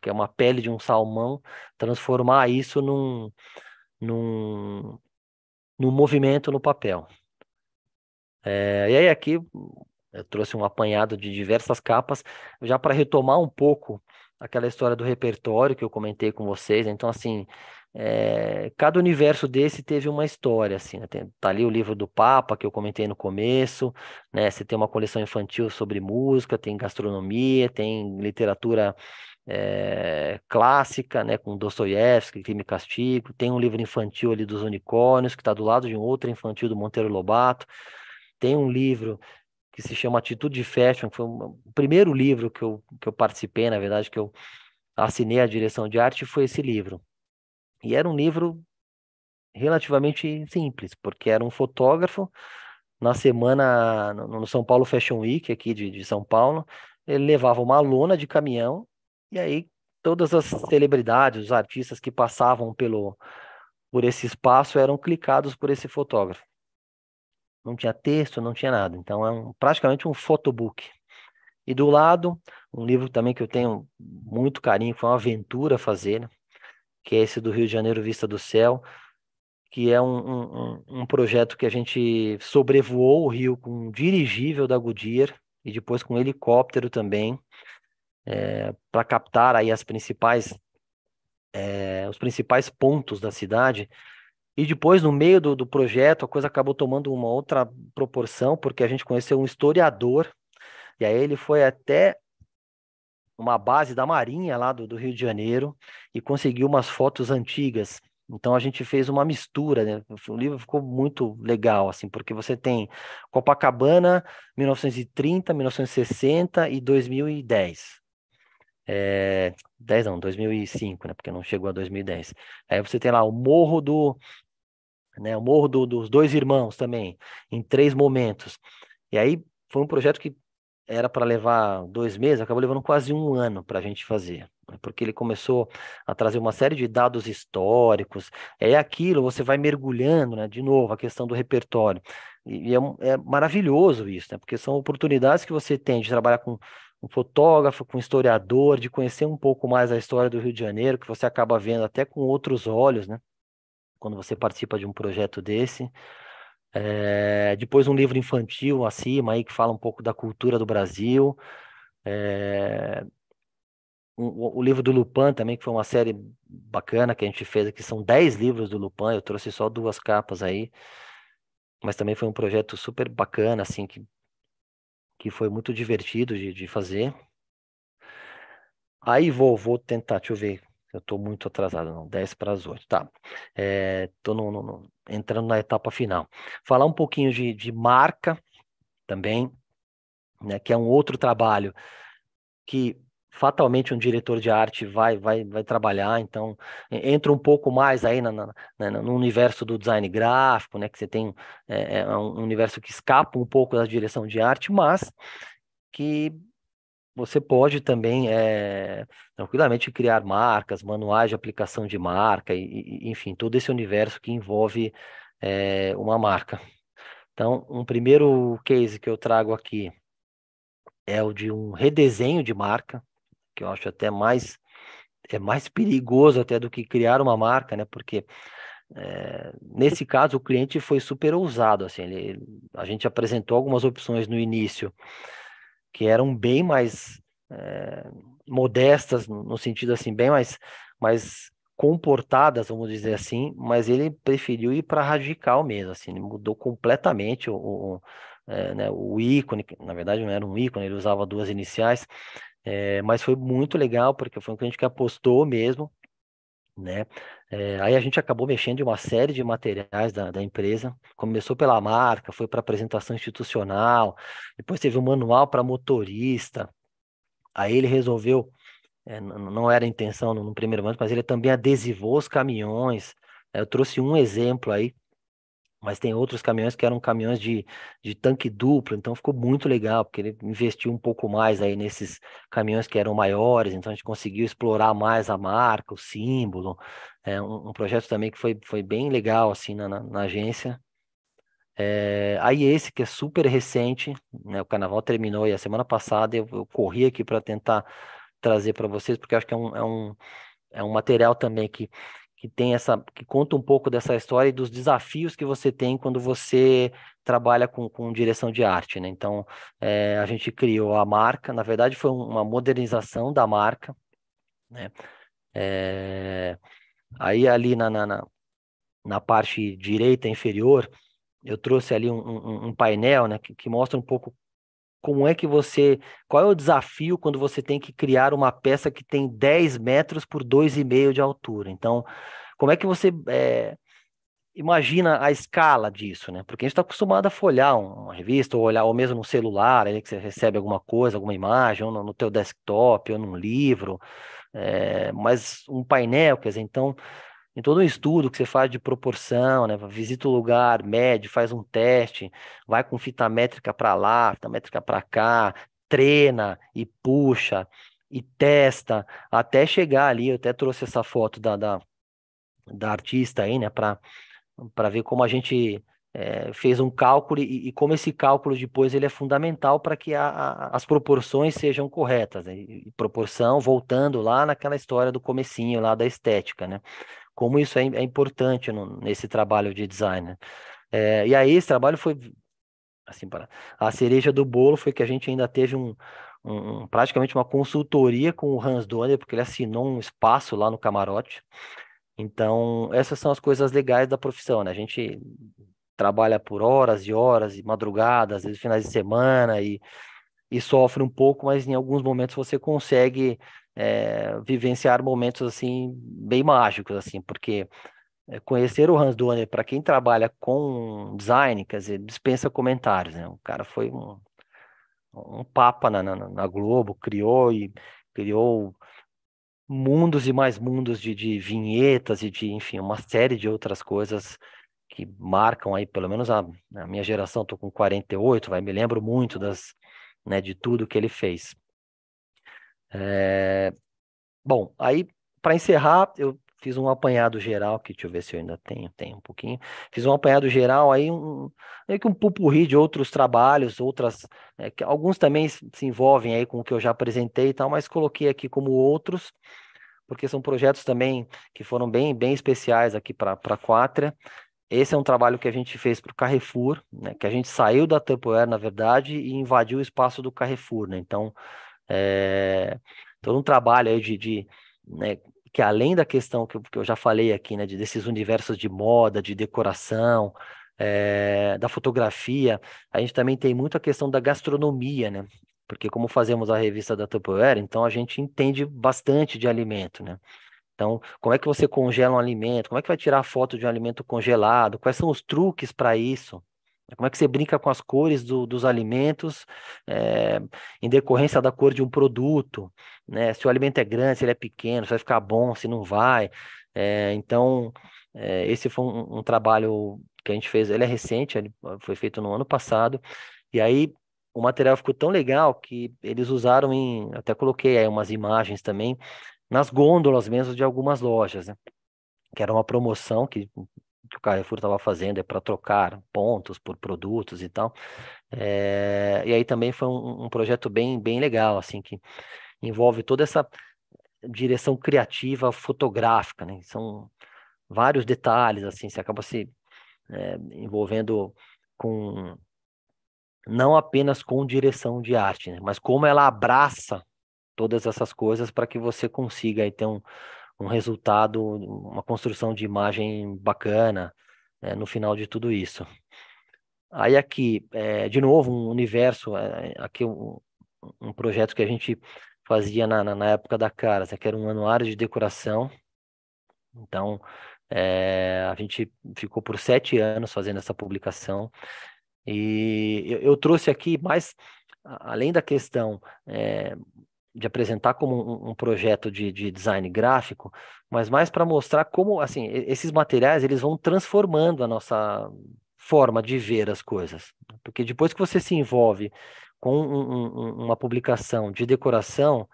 que é uma pele de um salmão, transformar isso num, num, num movimento no papel. É, e aí aqui eu trouxe um apanhado de diversas capas, já para retomar um pouco aquela história do repertório que eu comentei com vocês. Então, assim, é, cada universo desse teve uma história, assim, né? Tem, tá ali o livro do Papa, que eu comentei no começo, né? Você tem uma coleção infantil sobre música, tem gastronomia, tem literatura é, clássica, né? Com Dostoiévski, Crime e Castigo, tem um livro infantil ali dos unicórnios, que está do lado de um outro infantil do Monteiro Lobato, tem um livro que se chama Atitude de Fashion, que foi o primeiro livro que eu, que eu participei, na verdade, que eu assinei a direção de arte, foi esse livro, e era um livro relativamente simples, porque era um fotógrafo na semana no São Paulo Fashion Week aqui de, de São Paulo, ele levava uma lona de caminhão e aí todas as celebridades, os artistas que passavam pelo por esse espaço eram clicados por esse fotógrafo. Não tinha texto, não tinha nada. Então é um, praticamente um photobook. E do lado, um livro também que eu tenho muito carinho, foi uma aventura fazer, né? que é esse do Rio de Janeiro Vista do Céu, que é um, um, um projeto que a gente sobrevoou o Rio com um dirigível da Goodyear e depois com um helicóptero também, é, para captar aí as principais, é, os principais pontos da cidade. E depois, no meio do, do projeto, a coisa acabou tomando uma outra proporção, porque a gente conheceu um historiador, e aí ele foi até uma base da Marinha lá do, do Rio de Janeiro e conseguiu umas fotos antigas. Então a gente fez uma mistura, né? O livro ficou muito legal, assim, porque você tem Copacabana, 1930, 1960 e 2010. É, 10 não, 2005, né? Porque não chegou a 2010. Aí você tem lá o Morro do, né? O Morro do, dos Dois Irmãos também, em três momentos. E aí foi um projeto que era para levar dois meses, acabou levando quase um ano para a gente fazer, né, porque ele começou a trazer uma série de dados históricos, é aquilo, você vai mergulhando, né, de novo, a questão do repertório, e, é, é maravilhoso isso, né, porque são oportunidades que você tem de trabalhar com um fotógrafo, com um historiador, de conhecer um pouco mais a história do Rio de Janeiro, que você acaba vendo até com outros olhos, né, quando você participa de um projeto desse, é, depois um livro infantil acima aí que fala um pouco da cultura do Brasil. É, o, o, livro do Lupin também, que foi uma série bacana que a gente fez aqui, são 10 livros do Lupin, eu trouxe só duas capas aí, mas também foi um projeto super bacana, assim, que, que foi muito divertido de, de fazer. Aí vou, vou tentar, deixa eu ver eu estou muito atrasado, não. 10 para as 8, tá. Estou eh, é, entrando na etapa final. Falar um pouquinho de, de marca também, né, que é um outro trabalho que fatalmente um diretor de arte vai, vai, vai trabalhar, então entra um pouco mais aí na, na, na, né, no universo do design gráfico, né, que você tem eh, é, é um universo que escapa um pouco da direção de arte, mas que você pode também é, tranquilamente criar marcas, manuais de aplicação de marca, e, e enfim, todo esse universo que envolve é, uma marca. Então, um primeiro case que eu trago aqui é o de um redesenho de marca, que eu acho até mais é mais perigoso até do que criar uma marca, né? Porque é, nesse caso o cliente foi super ousado, assim, ele, a gente apresentou algumas opções no início que eram bem mais é, modestas, no sentido assim, bem mais, mais comportadas, vamos dizer assim, mas ele preferiu ir para radical mesmo, assim, ele mudou completamente o, o, é, né, o ícone, que, na verdade não era um ícone, ele usava duas iniciais, é, mas foi muito legal, porque foi um cliente que apostou mesmo, né? É, aí a gente acabou mexendo em uma série de materiais da, da empresa. Começou pela marca, foi para apresentação institucional, depois teve um manual para motorista. Aí ele resolveu, é, não era a intenção no, no primeiro momento, mas ele também adesivou os caminhões. É, eu trouxe um exemplo aí mas tem outros caminhões que eram caminhões de, de tanque duplo, então ficou muito legal, porque ele investiu um pouco mais aí nesses caminhões que eram maiores, então a gente conseguiu explorar mais a marca, o símbolo, é um, um projeto também que foi, foi bem legal, assim, na, na, na agência. É, aí esse que é super recente, né, o carnaval terminou e a semana passada eu, eu corri aqui para tentar trazer para vocês, porque acho que é um, é, um, é um material também que que tem essa que conta um pouco dessa história e dos desafios que você tem quando você trabalha com, com direção de arte, né? Então é, a gente criou a marca, na verdade foi uma modernização da marca, né? É, aí ali na, na, na, parte direita inferior eu trouxe ali um, um, um painel, né, que, que mostra um pouco como é que você. Qual é o desafio quando você tem que criar uma peça que tem 10 metros por 2,5 de altura? Então, como é que você é, imagina a escala disso, né? Porque a gente está acostumado a folhar uma revista, ou olhar, ou mesmo no celular, ali que você recebe alguma coisa, alguma imagem, ou no, no teu desktop, ou num livro, é, mas um painel, quer dizer, então em todo um estudo que você faz de proporção, né? Visita o lugar, mede, faz um teste, vai com fita métrica para lá, fita métrica para cá, treina e puxa e testa até chegar ali. Eu até trouxe essa foto da, da, da artista aí, né? Para ver como a gente é, fez um cálculo e, e, como esse cálculo depois ele é fundamental para que a, a, as proporções sejam corretas. Né? E proporção, voltando lá naquela história do comecinho lá da estética, né? como isso é, é importante no, nesse trabalho de design. Né? É, e aí esse trabalho foi assim para a cereja do bolo foi que a gente ainda teve um, um praticamente uma consultoria com o Hans Donner porque ele assinou um espaço lá no camarote. Então essas são as coisas legais da profissão, né? A gente trabalha por horas e horas e madrugadas, às vezes finais de semana e e sofre um pouco, mas em alguns momentos você consegue é, vivenciar momentos assim bem mágicos assim, porque eh, conhecer o Hans Donner para quem trabalha com design, quer dizer, dispensa comentários, né? O cara foi um, um papa na, na, na Globo, criou e criou mundos e mais mundos de, de, vinhetas e de, enfim, uma série de outras coisas que marcam aí, pelo menos a, a minha geração, estou com 48, vai, me lembro muito das, né, de tudo que ele fez. É... Bom, aí para encerrar, eu fiz um apanhado geral, que deixa eu ver se eu ainda tenho, tem um pouquinho. Fiz um apanhado geral, aí um, meio que um pupurri de outros trabalhos, outras, é, que alguns também se envolvem aí com o que eu já apresentei e tal, mas coloquei aqui como outros, porque são projetos também que foram bem, bem especiais aqui para a Quatria. Esse é um trabalho que a gente fez para o Carrefour, né, que a gente saiu da Tupperware, na verdade, e invadiu o espaço do Carrefour, né? Então, é, todo um trabalho aí de, de né, que além da questão que eu, que eu já falei aqui, né, de, desses universos de moda, de decoração, é, da fotografia, a gente também tem muito a questão da gastronomia, né? Porque como fazemos a revista da Tupperware, então a gente entende bastante de alimento, né? Então, como é que você congela um alimento? Como é que vai tirar a foto de um alimento congelado? Quais são os truques para isso? É como é que você brinca com as cores do, dos alimentos é, em decorrência da cor de um produto, né? Se o alimento é grande, se ele é pequeno, se vai ficar bom, se não vai. É, então, é, esse foi um, um, trabalho que a gente fez, ele é recente, ele ah, foi feito no ano passado, e aí o material ficou tão legal que eles usaram em, até coloquei aí umas imagens também, nas gôndolas mesmo de algumas lojas, né? Que era uma promoção que que o Carrefour estava fazendo é para trocar pontos por produtos e tal. É, e aí também foi um, um projeto bem, bem legal, assim, que envolve toda essa direção criativa fotográfica, né? São vários detalhes, assim, você acaba se é, envolvendo com não apenas com direção de arte, né? mas como ela abraça todas essas coisas para que você consiga aí, ter um, um resultado, uma construção de imagem bacana né, no final de tudo isso. Aí aqui, é, de novo, um universo, é, aqui um, um, projeto que a gente fazia na, na, na época da Caras, é que era um anuário de decoração. Então, é, a gente ficou por sete anos fazendo essa publicação. E eu, eu trouxe aqui mais, além da questão é, de apresentar como um, um projeto de, de, design gráfico, mas mais para mostrar como, assim, esses materiais eles vão transformando a nossa forma de ver as coisas, porque depois que você se envolve com um, um, uma publicação de decoração,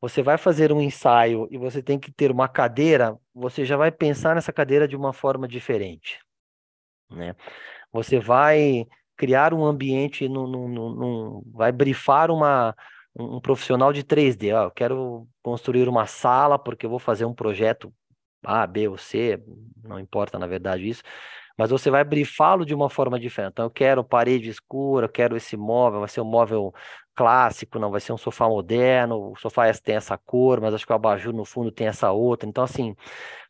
você vai fazer um ensaio e você tem que ter uma cadeira, você já vai pensar nessa cadeira de uma forma diferente, né? Você vai criar um ambiente, num, num, num, vai brifar uma um, profissional de 3D, ó, eu quero construir uma sala porque eu vou fazer um projeto A, B ou C, não importa na verdade isso, mas você vai brifá-lo de uma forma diferente. Então, eu quero parede escura, eu quero esse móvel, vai ser um móvel clássico, não vai ser um sofá moderno, o sofá tem essa cor, mas acho que o abajur no fundo tem essa outra. Então, assim,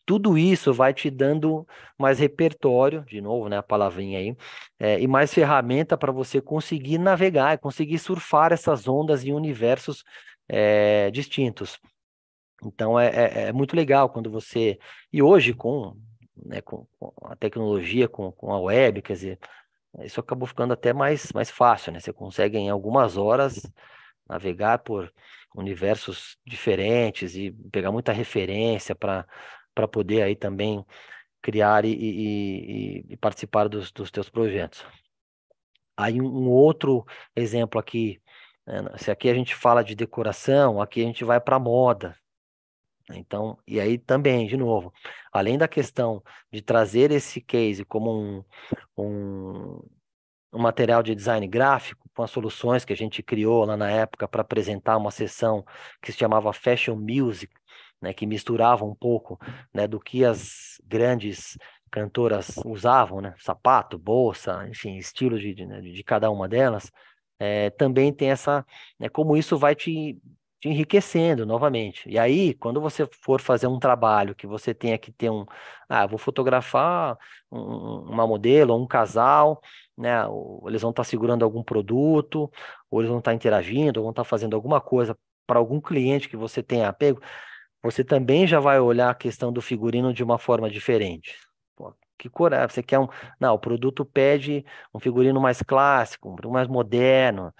tudo isso vai te dando mais repertório, de novo, né, a palavrinha aí, é, e mais ferramenta para você conseguir navegar, conseguir surfar essas ondas em universos é, distintos. Então é, é, é, muito legal quando você. E hoje, com, né, com, com a tecnologia, com, com a web, quer dizer, isso acabou ficando até mais, mais fácil, né? Você consegue em algumas horas navegar por universos diferentes e pegar muita referência para para poder aí também criar e, e, e participar dos, dos, teus projetos. Aí um outro exemplo aqui, né, se aqui a gente fala de decoração, aqui a gente vai para moda. Então, e aí também, de novo, além da questão de trazer esse case como um, um, um material de design gráfico, com as soluções que a gente criou lá na época para apresentar uma sessão que se chamava Fashion Music, né, que misturava um pouco né, do que as grandes cantoras usavam, né, sapato, bolsa, enfim, estilo de, de, né, de cada uma delas, é, também tem essa, né, como isso vai te, te, enriquecendo novamente. E aí, quando você for fazer um trabalho que você tenha que ter um, ah, vou fotografar um, uma modelo, um casal, né, eles vão estar tá segurando algum produto, ou eles vão estar tá interagindo, ou vão estar tá fazendo alguma coisa para algum cliente que você tenha apego, você também já vai olhar a questão do figurino de uma forma diferente. Pô, que cor é? Você quer um. Não, o produto pede um figurino mais clássico, um mais moderno.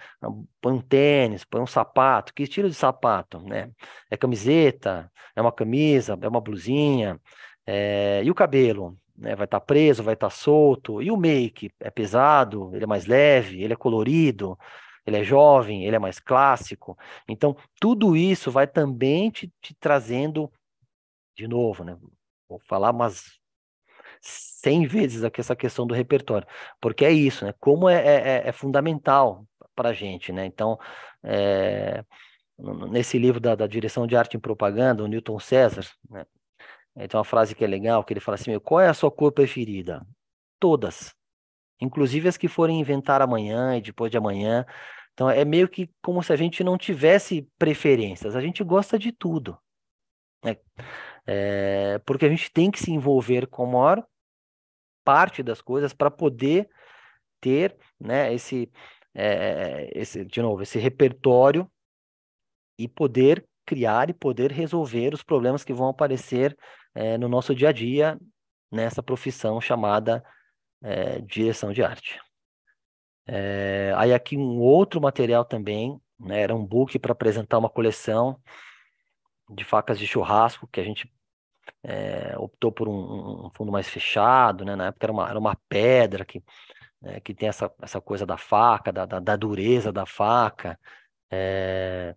Põe um tênis, põe um sapato. Que estilo de sapato? Né? É camiseta? É uma camisa? É uma blusinha? É... E o cabelo? Né? Vai estar tá preso, vai estar tá solto. E o make? É pesado? Ele é mais leve? Ele é colorido? ele é jovem, ele é mais clássico. Então, tudo isso vai também te, te trazendo, de novo, né? Vou falar umas 100 vezes aqui essa questão do repertório, porque é isso, né? Como é, é, é, é fundamental para a gente, né? Então, é, nesse livro da, da, Direção de Arte em Propaganda, o Newton César, né? tem uma frase que é legal, que ele fala assim, qual é a sua cor preferida? Todas inclusive as que forem inventar amanhã e depois de amanhã. Então é meio que como se a gente não tivesse preferências, a gente gosta de tudo. Né? É, porque a gente tem que se envolver com a maior parte das coisas para poder ter né, esse, é, é, é, esse, de novo, esse repertório e poder criar e poder resolver os problemas que vão aparecer é, no nosso dia a dia nessa profissão chamada é, direção de arte. É, aí aqui um outro material também, né, era um book para apresentar uma coleção de facas de churrasco que a gente é, optou por um, um, fundo mais fechado, né, na época era uma, era uma pedra que, né, que tem essa, essa coisa da faca, da, da, da dureza da faca. É,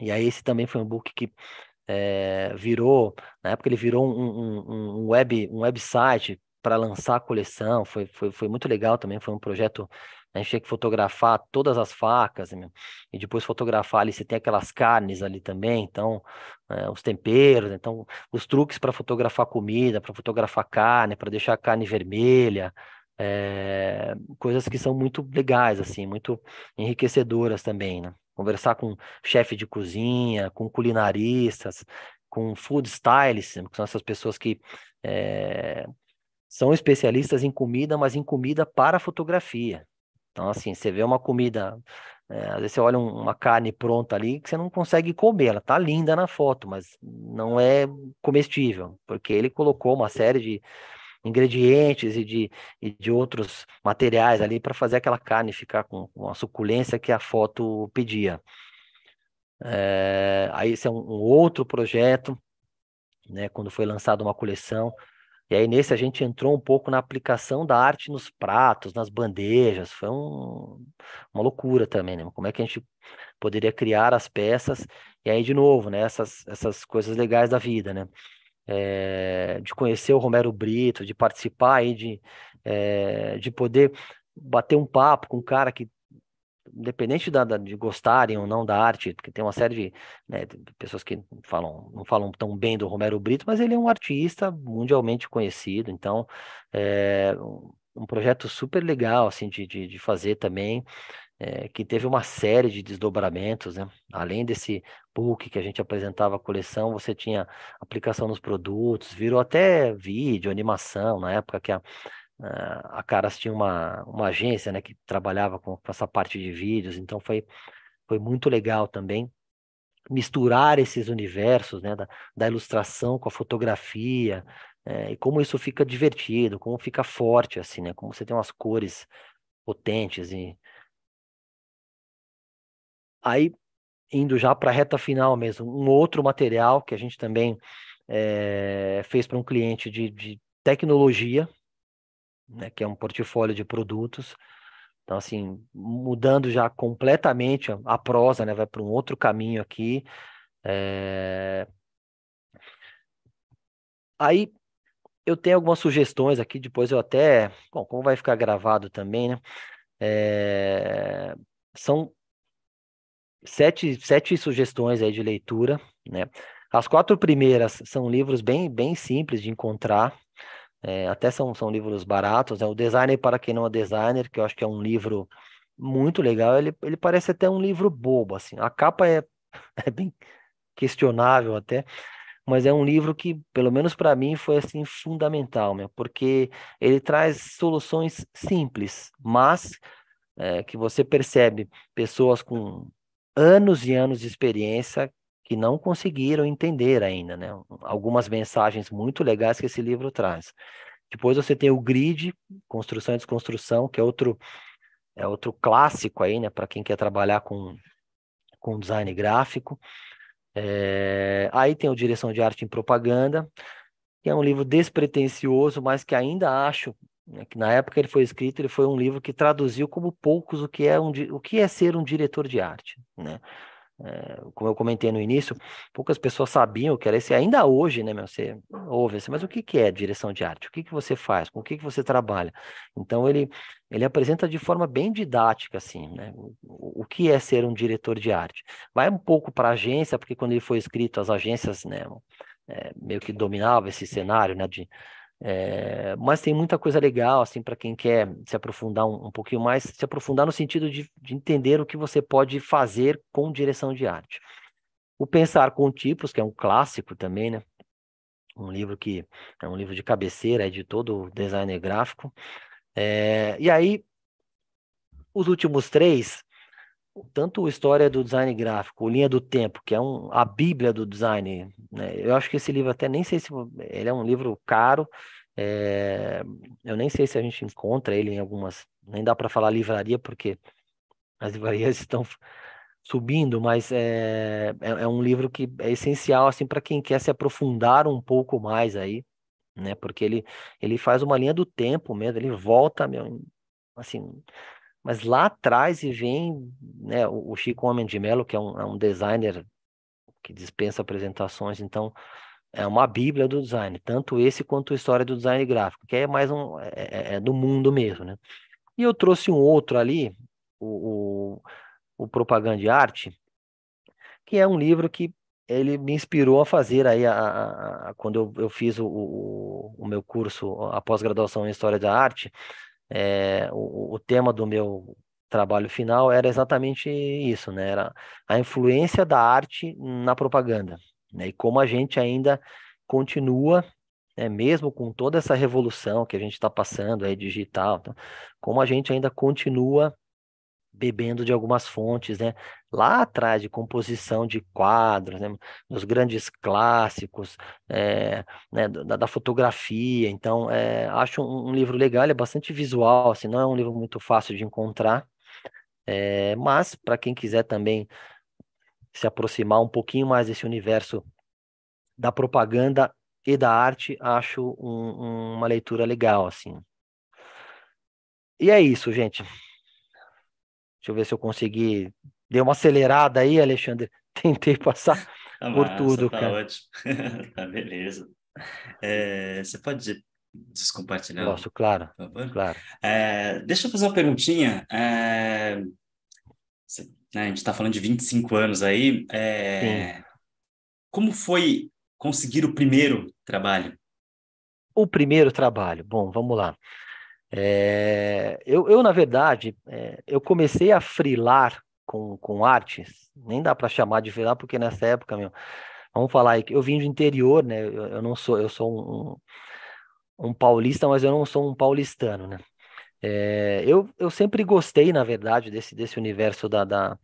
e aí esse também foi um book que é, virou, na época ele virou um, um, um, web, um website para lançar a coleção, foi, foi, foi muito legal também, foi um projeto a gente tinha que fotografar todas as facas né, e depois fotografar ali se tem aquelas carnes ali também, então é, os temperos, então os truques para fotografar comida, para fotografar carne, para deixar a carne vermelha, é, coisas que são muito legais assim, muito enriquecedoras também, né? Conversar com chefe de cozinha, com culinaristas, com food stylists, né, que são essas pessoas que é, são especialistas em comida, mas em comida para fotografia. Então, assim, você vê uma comida, é, às vezes você olha uma carne pronta ali que você não consegue comer, ela tá linda na foto, mas não é comestível, porque ele colocou uma série de ingredientes e de, e de outros materiais ali para fazer aquela carne ficar com, com a suculência que a foto pedia. É, aí esse é um, um outro projeto, né, quando foi lançada uma coleção e aí nesse a gente entrou um pouco na aplicação da arte nos pratos, nas bandejas. Foi um, uma loucura também, né? Como é que a gente poderia criar as peças? E aí de novo, né? Essas, essas coisas legais da vida, né? É, de conhecer o Romero Brito, de participar aí de, é, de poder bater um papo com um cara que independente da, da, de gostarem ou não da arte, porque tem uma série de, né, de pessoas que falam, não falam tão bem do Romero Brito, mas ele é um artista mundialmente conhecido, então é um projeto super legal assim de, de, de fazer também. É, que teve uma série de desdobramentos, né? Além desse book que a gente apresentava a coleção, você tinha aplicação nos produtos, virou até vídeo, animação, na época que a, a Caras tinha uma, uma agência né, que trabalhava com, com, essa parte de vídeos, então foi, foi muito legal também misturar esses universos né, da, da ilustração com a fotografia é, e como isso fica divertido, como fica forte assim, né, como você tem umas cores potentes e aí indo já para a reta final mesmo, um outro material que a gente também é, fez para um cliente de, de tecnologia né, hum. que é um portfólio de produtos. Então, assim, mudando já completamente a prosa, né, vai para um outro caminho aqui. É... Aí eu tenho algumas sugestões aqui, depois eu até. Bom, como vai ficar gravado também, né? É... São sete, sete sugestões aí de leitura, né? As quatro primeiras são livros bem, bem simples de encontrar, é, até são, são livros baratos, né? O Designer para quem não é designer, que eu acho que é um livro muito legal, ele, ele parece até um livro bobo, assim. A capa é, é bem questionável até, mas é um livro que, pelo menos para mim, foi assim fundamental, meu, porque ele traz soluções simples, mas é, que você percebe pessoas com anos e anos de experiência que não conseguiram entender ainda, né? Algumas mensagens muito legais que esse livro traz. Depois você tem o Grid, Construção e Desconstrução, que é outro é outro clássico aí, né, para quem quer trabalhar com com design gráfico. É... aí tem o Direção de Arte em Propaganda, que é um livro despretensioso, mas que ainda acho né, que na época ele foi escrito, ele foi um livro que traduziu como poucos o que é um, o que é ser um diretor de arte, né? É, como eu comentei no início, poucas pessoas sabiam o que era isso, ainda hoje, né, meu, você ouve assim, mas o que, que é direção de arte? O que, que você faz? Com o que, que você trabalha? Então, ele, ele apresenta de forma bem didática, assim, né, o, o que é ser um diretor de arte. Vai um pouco para a agência, porque quando ele foi escrito, as agências, né, é, meio que dominavam esse cenário, né, de é, mas tem muita coisa legal, assim, para quem quer se aprofundar um, um, pouquinho mais, se aprofundar no sentido de, de, entender o que você pode fazer com direção de arte. O Pensar com Tipos, que é um clássico também, né? Um livro que é um livro de cabeceira, é de todo designer gráfico. É, e aí, os últimos três tanto a história do design gráfico, linha do tempo, que é um, a bíblia do design. Né? Eu acho que esse livro até nem sei se ele é um livro caro. É, eu nem sei se a gente encontra ele em algumas, nem dá para falar livraria porque as livrarias estão subindo, mas é, é, é um livro que é essencial assim para quem quer se aprofundar um pouco mais aí, né? Porque ele ele faz uma linha do tempo mesmo, ele volta meu, assim mas lá atrás e vem né, o Chico Homem de Mello, que é um, é um, designer que dispensa apresentações, então é uma bíblia do design, tanto esse quanto a história do design gráfico, que é mais um é, é, é, é do mundo mesmo, né? E eu trouxe um outro ali, o, o, o Propaganda de Arte, que é um livro que ele me inspirou a fazer aí a, a, a quando eu, eu fiz o, o, o, meu curso, a pós-graduação em História da Arte, é, o, o tema do meu trabalho final era exatamente isso, né? Era a influência da arte na propaganda, né? E como a gente ainda continua, né? mesmo com toda essa revolução que a gente está passando aí digital, tá? como a gente ainda continua bebendo de algumas fontes, né? lá atrás de composição de quadros, né, grandes clássicos é, né, da, da, fotografia. Então, é, acho um, um, livro legal, ele é bastante visual, assim, não é um livro muito fácil de encontrar, é, mas para quem quiser também se aproximar um pouquinho mais desse universo da propaganda e da arte, acho um, um, uma leitura legal, assim. E é isso, gente. Deixa eu ver se eu consegui deu uma acelerada aí, Alexandre. Tentei passar tá por tudo, tá cara. Ótimo. tá beleza. É, você pode descompartilhar? Posso, claro. Por favor? claro. É, deixa eu fazer uma perguntinha. É, você, né, a gente está falando de 25 anos aí. É, como foi conseguir o primeiro trabalho? O primeiro trabalho. Bom, vamos lá. É, eu, eu, na verdade, é, eu comecei a frilar com, com artes. Nem dá para chamar de vila porque nessa época, meu, vamos falar aí que eu vim do interior, né? Eu, eu, não sou, eu sou um, um, paulista, mas eu não sou um paulistano, né? É, eu, eu sempre gostei, na verdade, desse, desse universo da, da,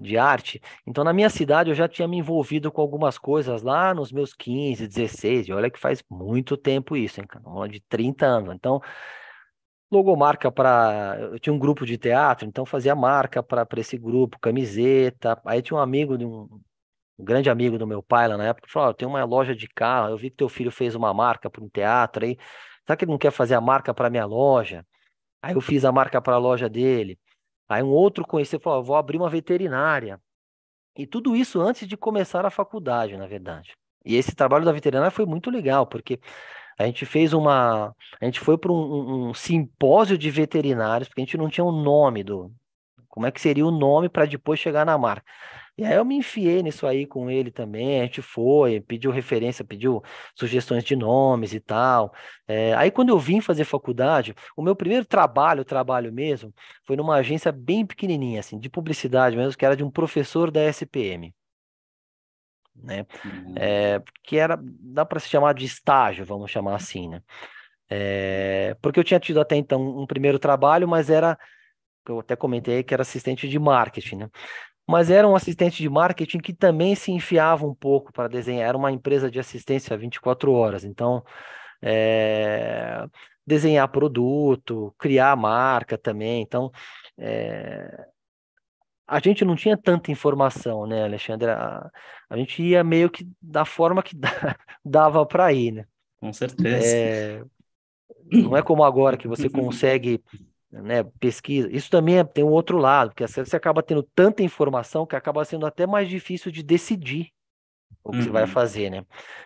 de arte. Então, na minha cidade, eu já tinha me envolvido com algumas coisas lá nos meus 15, 16. E olha que faz muito tempo isso, hein, De 30 anos. Então, logomarca para. Eu tinha um grupo de teatro, então fazia marca para esse grupo, camiseta. Aí tinha um amigo de um, um grande amigo do meu pai lá na época, falou: oh, tem uma loja de carro, eu vi que teu filho fez uma marca para um teatro aí. Será que ele não quer fazer a marca para minha loja? Aí eu fiz a marca para a loja dele. Aí um outro conhecido falou: vou abrir uma veterinária. E tudo isso antes de começar a faculdade, na verdade. E esse trabalho da veterinária foi muito legal, porque a gente fez uma. A gente foi para um, um, simpósio de veterinários, porque a gente não tinha o um nome do. Como é que seria o nome para depois chegar na marca? E aí eu me enfiei nisso aí com ele também. A gente foi, pediu referência, pediu sugestões de nomes e tal. É, aí quando eu vim fazer faculdade, o meu primeiro trabalho, trabalho mesmo, foi numa agência bem pequenininha, assim, de publicidade mesmo, que era de um professor da SPM né? Uhum. É, que era, dá para se chamar de estágio, vamos chamar assim, né? É, porque eu tinha tido até então um primeiro trabalho, mas era, eu até comentei que era assistente de marketing, né? Mas era um assistente de marketing que também se enfiava um pouco para desenhar, era uma empresa de assistência 24 horas, então é, desenhar produto, criar marca também, então é, a gente não tinha tanta informação, né, Alexandre? A, a gente ia meio que da forma que dava para ir, né? Com certeza. É, não é como agora que você consegue né, pesquisa. Isso também é, tem um outro lado, porque você acaba tendo tanta informação que acaba sendo até mais difícil de decidir o que uhum. você vai uhum. fazer, né?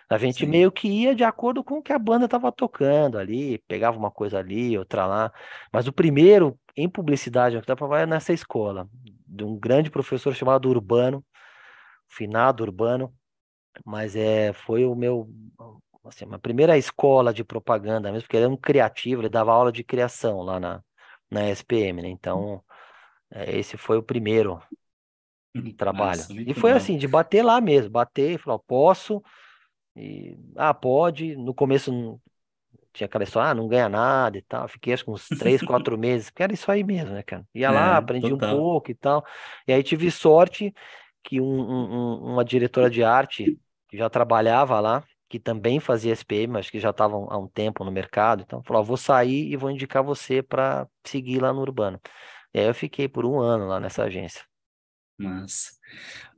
A gente Sim. meio que ia de acordo com o que a banda estava tocando ali, pegava uma coisa ali, outra lá. Mas o primeiro em publicidade, que dá para vai é nessa escola de um grande professor chamado Urbano, finado Urbano, mas é, foi o meu, assim, a primeira escola de propaganda mesmo, porque ele era um criativo, ele dava aula de criação lá na, na SPM, né? Então, é, esse foi o primeiro trabalho. Nossa, e foi bom. assim, de bater lá mesmo, bater e falar, posso, e, ah, pode. No começo tinha aquela história, ah, não ganha nada e tal. Fiquei acho que uns três, quatro meses, porque era isso aí mesmo, né, cara? Ia é, lá, aprendi total. um pouco e tal. E aí tive sorte que um, um, uma diretora de arte que já trabalhava lá, que também fazia SPM, mas que já estava há um tempo no mercado, então falou: ah, vou sair e vou indicar você para seguir lá no Urbano. E aí eu fiquei por um ano lá nessa agência. Mas,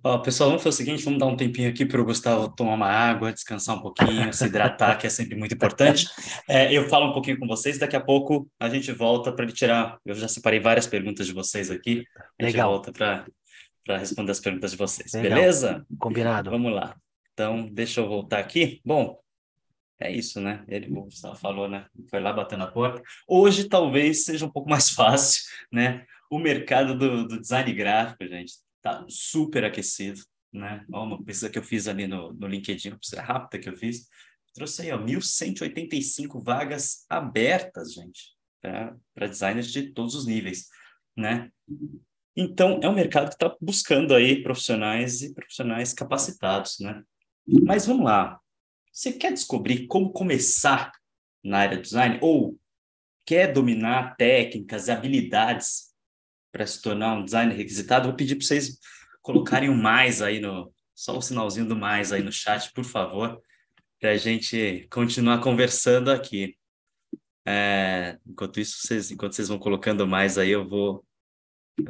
ó, pessoal, vamos fazer o seguinte, vamos dar um tempinho aqui para o Gustavo tomar uma água, descansar um pouquinho, se hidratar, que é sempre muito importante. É, eu falo um pouquinho com vocês, daqui a pouco a gente volta para ele tirar. Eu já separei várias perguntas de vocês aqui. A gente Legal. volta para responder as perguntas de vocês, Legal. beleza? Combinado. Vamos lá. Então, deixa eu voltar aqui. Bom, é isso, né? Ele o Gustavo falou, né? Foi lá batendo a porta. Hoje talvez seja um pouco mais fácil, né? O mercado do, do design gráfico, gente, tá super aquecido, né? Ó, uma pesquisa que eu fiz ali no, no LinkedIn, uma pesquisa rápida que eu fiz, trouxe aí, ó, 1.185 vagas abertas, gente, para designers de todos os níveis, né? Então, é um mercado que está buscando aí profissionais e profissionais capacitados, né? Mas vamos lá. Você quer descobrir como começar na área de design ou quer dominar técnicas, habilidades para se tornar um designer requisitado, vou pedir para vocês colocarem o um mais aí no. Só o um sinalzinho do mais aí no chat, por favor, para a gente continuar conversando aqui. É, enquanto isso, vocês, enquanto vocês vão colocando mais aí, eu vou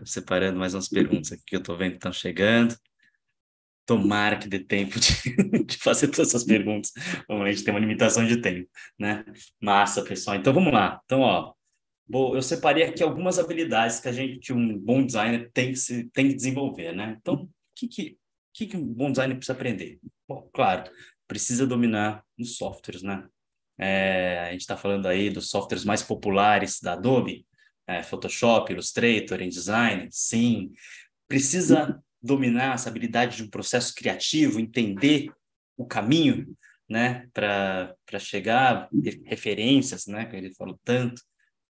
separando mais umas perguntas aqui que eu estou vendo que estão chegando. Tomara que dê tempo de, de, fazer todas essas perguntas. Bom, a gente tem uma limitação de tempo, né? Massa, pessoal. Então, vamos lá. Então, ó, Bom, eu separei aqui algumas habilidades que a gente, um bom designer, tem que, se, tem que desenvolver, né? Então, o que, que, que, que um bom designer precisa aprender? Bom, claro, precisa dominar os softwares, né? É, a gente está falando aí dos softwares mais populares da Adobe, é, Photoshop, Illustrator, InDesign, sim. Precisa dominar essa habilidade de um processo criativo, entender o caminho, né, para chegar referências, né, que ele falou tanto.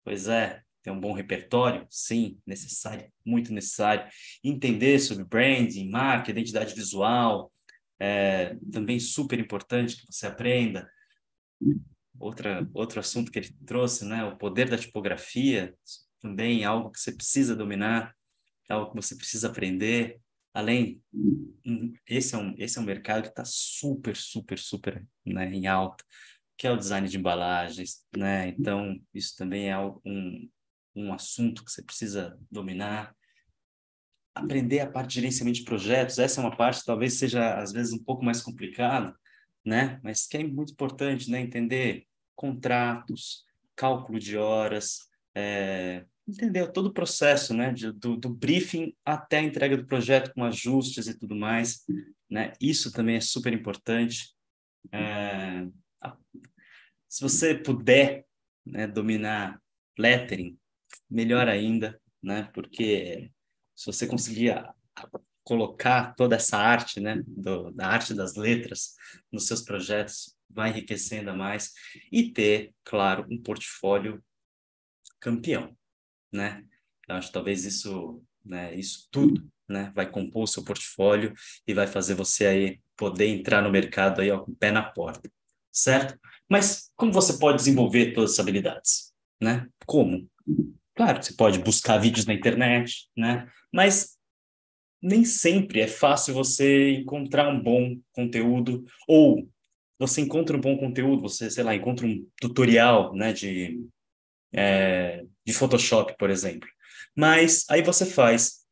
Pois é, ter um bom repertório, sim, necessário, muito necessário. Entender sobre branding, marca, identidade visual, é, também super importante que você aprenda. Outra, outro assunto que ele trouxe, né, o poder da tipografia, também é algo que você precisa dominar, é algo que você precisa aprender. Além, hum, esse é um, esse é um mercado que está super, super, super né, em alta que é o design de embalagens, né? Então, isso também é um, um assunto que você precisa dominar. Aprender a parte de gerenciamento de projetos, essa é uma parte talvez seja, às vezes, um pouco mais complicada, né? Mas que é muito importante, né? Entender contratos, cálculo de horas, é... entender todo o processo, né? De, do, do briefing até a entrega do projeto com ajustes e tudo mais, né? Isso também é super importante. É... Se você puder né, dominar lettering, melhor ainda, né? Porque se você conseguir a, a colocar toda essa arte, né, do, da arte das letras nos seus projetos, vai enriquecer ainda mais e ter, claro, um portfólio campeão, né? Eu acho que talvez isso, né, isso tudo, né, vai compor o seu portfólio e vai fazer você aí poder entrar no mercado aí ó, com o pé na porta, certo? Mas como você pode desenvolver todas essas habilidades? Né? Como? Claro, você pode buscar vídeos na internet, né? Mas nem sempre é fácil você encontrar um bom conteúdo ou você encontra um bom conteúdo, você, sei lá, encontra um tutorial, né, de, é, de Photoshop, por exemplo. Mas aí você faz.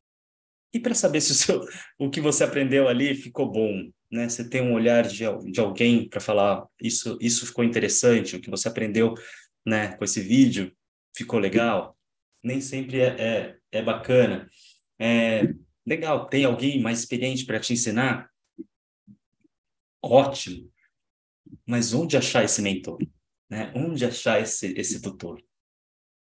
E para saber se o, seu, o que você aprendeu ali ficou bom, né? Você tem um olhar de, de alguém para falar isso, isso ficou interessante, o que você aprendeu, né? Com esse vídeo ficou legal. Nem sempre é, é, é bacana. É, legal, tem alguém mais experiente para te ensinar? Ótimo. Mas onde achar esse mentor? Né? Onde achar esse, esse tutor?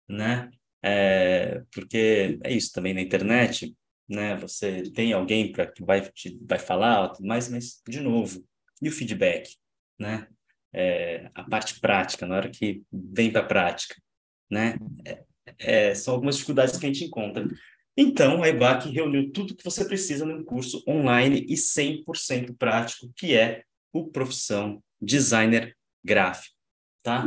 Né? É, porque é isso também na internet né? Você tem alguém para que vai te, vai falar, mas mas de novo, e o feedback, né? É, a parte prática, na hora que vem para a prática, né? É, é, são algumas dificuldades que a gente encontra. Então, a EBAC reuniu tudo que você precisa num curso online e 100% prático, que é o Profissão Designer Gráfico, tá?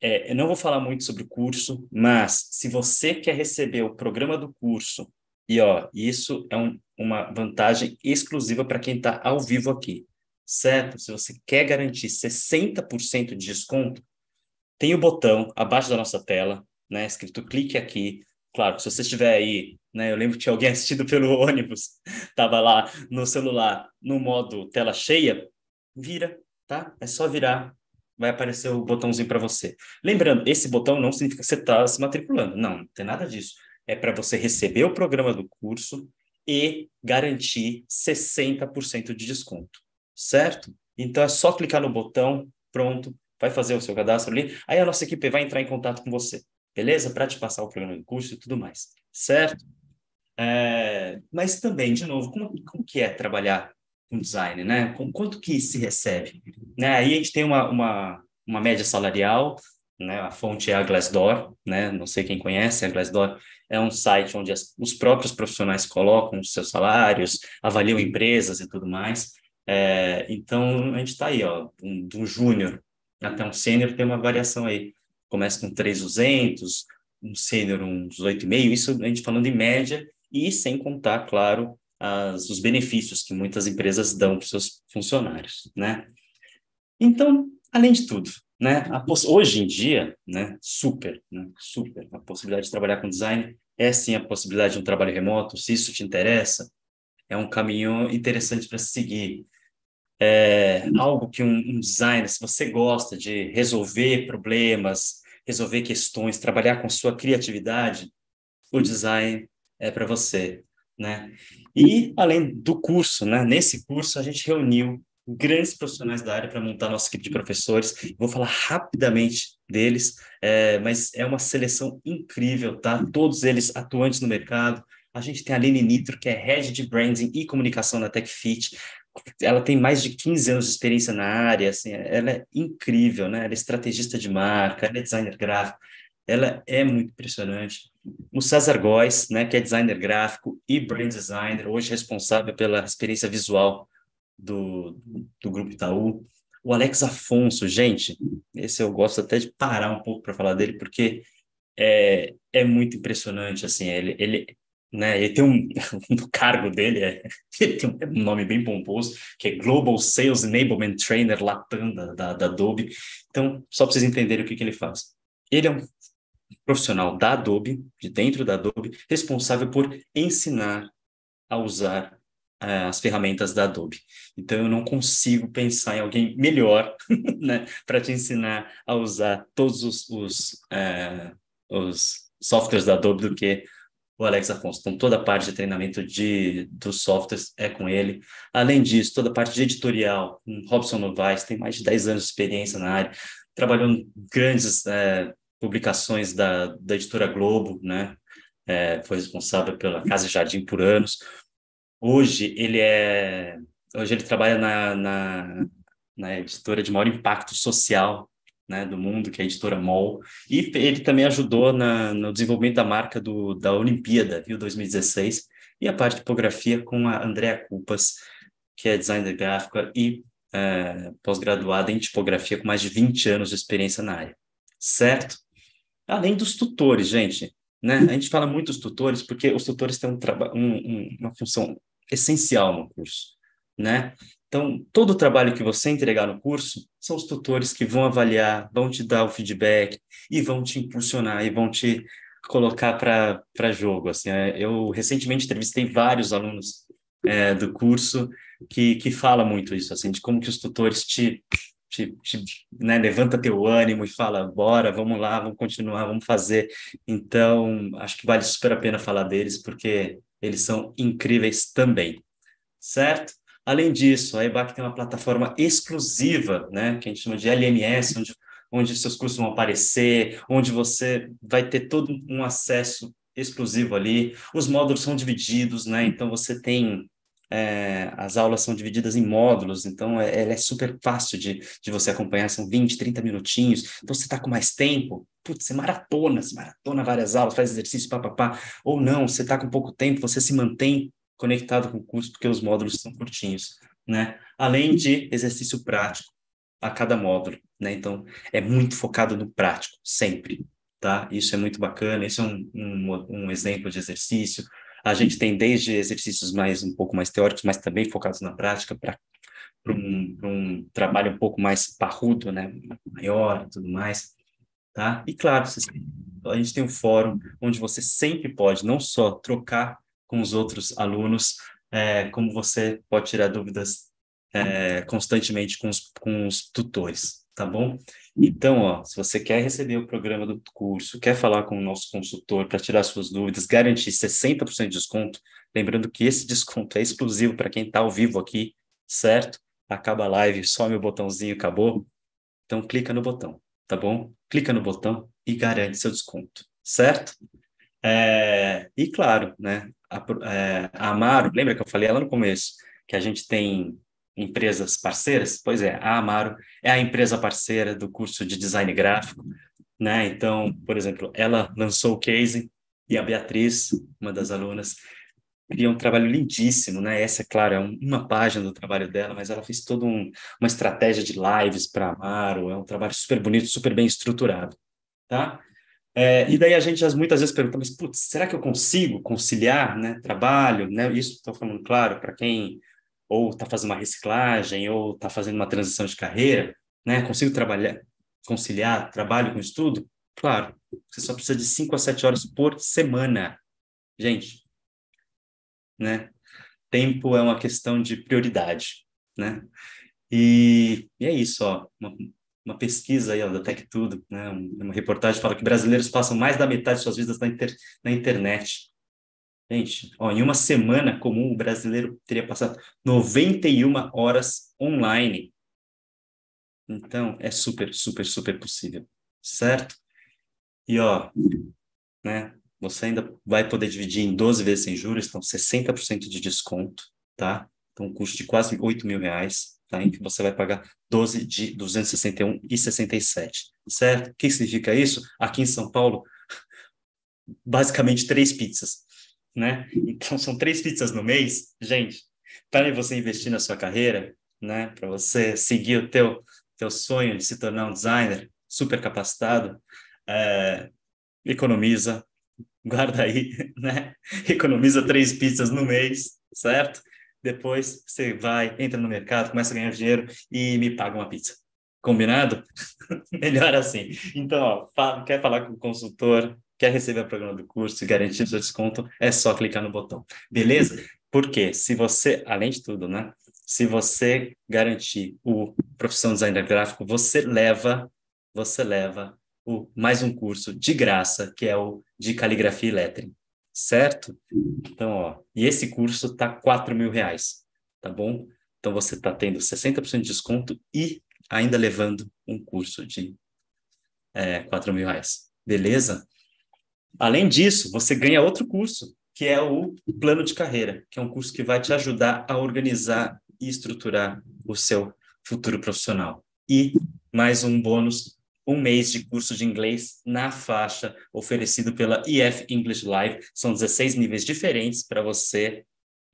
É, eu não vou falar muito sobre o curso, mas se você quer receber o programa do curso e ó, isso é um, uma vantagem exclusiva para quem está ao vivo aqui, certo? Se você quer garantir 60% de desconto, tem o botão abaixo da nossa tela, né, escrito clique aqui. Claro, se você estiver aí, né, eu lembro que tinha alguém assistido pelo ônibus, tava lá no celular, no modo tela cheia, vira, tá? É só virar, vai aparecer o botãozinho para você. Lembrando, esse botão não significa que você está se matriculando, não, não tem nada disso é para você receber o programa do curso e garantir 60% de desconto, certo? Então é só clicar no botão, pronto, vai fazer o seu cadastro ali, aí a nossa equipe vai entrar em contato com você, beleza? Para te passar o programa do curso e tudo mais, certo? É, mas também, de novo, como, como que é trabalhar com design, né? Com, quanto que se recebe? Né? Aí a gente tem uma, uma, uma média salarial, né? A fonte é a Glassdoor, né? Não sei quem conhece, a Glassdoor é um site onde as, os próprios profissionais colocam os seus salários, avaliam empresas e tudo mais. É, então, a gente está aí, ó, um, de um júnior até um sênior tem uma variação aí. Começa com 3,200, um sênior uns 8,5, isso a gente falando em média, e sem contar, claro, as, os benefícios que muitas empresas dão para seus funcionários, né? Então, além de tudo, né? Hoje em dia, né? super, né? super, a possibilidade de trabalhar com design é sim a possibilidade de um trabalho remoto, se isso te interessa, é um caminho interessante para seguir. É algo que um, um designer, se você gosta de resolver problemas, resolver questões, trabalhar com sua criatividade, o design é para você, né? E além do curso, né? Nesse curso a gente reuniu grandes profissionais da área para montar nossa equipe de professores. Vou falar rapidamente deles, é, mas é uma seleção incrível, tá? Todos eles atuantes no mercado. A gente tem a Aline Nitro, que é head de branding e comunicação na TechFit. Ela tem mais de 15 anos de experiência na área, assim, ela é incrível, né? Ela é estrategista de marca, ela é designer gráfico, ela é muito impressionante. O César Góes, né, que é designer gráfico e brand designer, hoje responsável pela experiência visual do, do Grupo Itaú. O Alex Afonso, gente, esse eu gosto até de parar um pouco para falar dele, porque é, é muito impressionante, assim, ele, ele, né, ele tem um, no cargo dele, é, ele tem um nome bem pomposo, que é Global Sales Enablement Trainer Latam, da, da, da Adobe, então, só para vocês entenderem o que, que ele faz. Ele é um profissional da Adobe, de dentro da Adobe, responsável por ensinar a usar é, as ferramentas da Adobe. Então eu não consigo pensar em alguém melhor né, para te ensinar a usar todos os, os, é, os, softwares da Adobe do que o Alex Afonso. Então toda a parte de treinamento de, dos softwares é com ele. Além disso, toda a parte de editorial, Robson Novaes tem mais de 10 anos de experiência na área, trabalhou em grandes é, publicações da, da editora Globo, né? É, foi responsável pela Casa Jardim por anos. Hoje ele é, hoje ele trabalha na, na, na editora de maior impacto social né, do mundo, que é a editora MOL, e ele também ajudou na, no desenvolvimento da marca do, da Olimpíada, viu, 2016, e a parte de tipografia com a Andrea Cupas, que é designer gráfica e é, pós-graduada em tipografia com mais de 20 anos de experiência na área, certo? Além dos tutores, gente, né, a gente fala muito dos tutores porque os tutores têm um um, uma função essencial no curso, né? Então, todo o trabalho que você entregar no curso são os tutores que vão avaliar, vão te dar o feedback e vão te impulsionar e vão te colocar para jogo. Assim, é, eu recentemente entrevistei vários alunos é, do curso que, que fala muito isso, assim, de como que os tutores te, te, te né, levanta teu ânimo e fala, bora, vamos lá, vamos continuar, vamos fazer. Então, acho que vale super a pena falar deles, porque eles são incríveis também, certo? Além disso, a EBAC tem uma plataforma exclusiva, né, que a gente chama de LMS, onde, onde seus cursos vão aparecer, onde você vai ter todo um acesso exclusivo ali. Os módulos são divididos, né? Então você tem é, as aulas são divididas em módulos, então é, ela é super fácil de, de você acompanhar, são 20, 30 minutinhos. Então, você está com mais tempo, putz, você maratona, você maratona várias aulas, faz exercício, papapá. Ou não, você está com pouco tempo, você se mantém conectado com o curso, porque os módulos são curtinhos, né? Além de exercício prático a cada módulo, né? Então, é muito focado no prático, sempre, tá? Isso é muito bacana, isso é um, um, um exemplo de exercício, a gente tem desde exercícios mais um pouco mais teóricos, mas também focados na prática para um, um, trabalho um pouco mais parrudo, né, maior, tudo mais, tá? E claro, a gente tem um fórum onde você sempre pode não só trocar com os outros alunos, é, como você pode tirar dúvidas é, constantemente com os, com os tutores, tá bom? Então, ó, se você quer receber o programa do curso, quer falar com o nosso consultor para tirar suas dúvidas, garantir 60% de desconto, lembrando que esse desconto é exclusivo para quem está ao vivo aqui, certo? Acaba a live, some o botãozinho, acabou. Então, clica no botão, tá bom? Clica no botão e garante seu desconto, certo? É, e claro, né? A, é, a Amaro, lembra que eu falei lá no começo, que a gente tem empresas parceiras? Pois é, a Amaro é a empresa parceira do curso de design gráfico, né? Então, por exemplo, ela lançou o case e a Beatriz, uma das alunas, cria um trabalho lindíssimo, né? Essa, é claro, é uma página do trabalho dela, mas ela fez toda um, uma estratégia de lives para Amaro, é um trabalho super bonito, super bem estruturado, tá? É, e daí a gente muitas vezes pergunta, mas putz, será que eu consigo conciliar né, trabalho? Né? Isso estou falando, claro, para quem ou está fazendo uma reciclagem, ou está fazendo uma transição de carreira, né? Consigo trabalhar, conciliar trabalho com estudo? Claro, você só precisa de 5 a 7 horas por semana. Gente, né? Tempo é uma questão de prioridade, né? E, e é isso, ó. Uma, uma pesquisa aí, ó, da Tech Tudo, né? Uma reportagem fala que brasileiros passam mais da metade de suas vidas na, inter, na internet. Gente, ó, em uma semana comum, o brasileiro teria passado 91 horas online. Então, é super, super, super possível, certo? E, ó, né, você ainda vai poder dividir em 12 vezes sem juros, então 60% de desconto, tá? Então, um custo de quase 8 mil reais, tá? Em que você vai pagar 12 de 261 e certo? O que significa isso? Aqui em São Paulo, basicamente três pizzas né? Então são três pizzas no mês, gente. Para você investir na sua carreira, né? Para você seguir o teu teu sonho de se tornar um designer super capacitado, é, economiza, guarda aí, né? Economiza três pizzas no mês, certo? Depois você vai, entra no mercado, começa a ganhar dinheiro e me paga uma pizza. Combinado? Melhor assim. Então, ó, fala, quer falar com o consultor, Quer receber o programa do curso e garantir seu desconto? É só clicar no botão. Beleza? Porque se você, além de tudo, né? Se você garantir o profissão designer gráfico, você leva, você leva o mais um curso de graça, que é o de caligrafia e lettering, certo? Então, ó, e esse curso tá quatro mil reais, tá bom? Então você tá tendo 60% de desconto e ainda levando um curso de é, mil reais. Beleza? Além disso, você ganha outro curso, que é o plano de carreira, que é um curso que vai te ajudar a organizar e estruturar o seu futuro profissional. E mais um bônus, um mês de curso de inglês na faixa, oferecido pela EF English Live. São 16 níveis diferentes para você.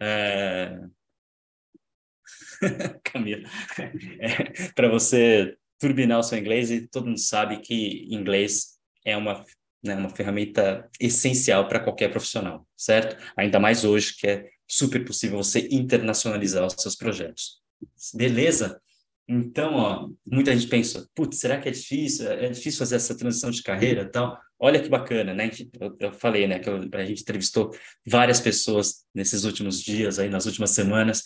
Eh, é... Camila, é, para você turbinar o seu inglês, e todo mundo sabe que inglês é uma né, uma ferramenta essencial para qualquer profissional, certo? Ainda mais hoje que é super possível você internacionalizar os seus projetos. Beleza? Então, ó, muita gente pensa, putz, será que é difícil? É, é difícil fazer essa transição de carreira, tal. Olha que bacana, né? Eu, falei, né, que a gente entrevistou várias pessoas nesses últimos dias, aí nas últimas semanas,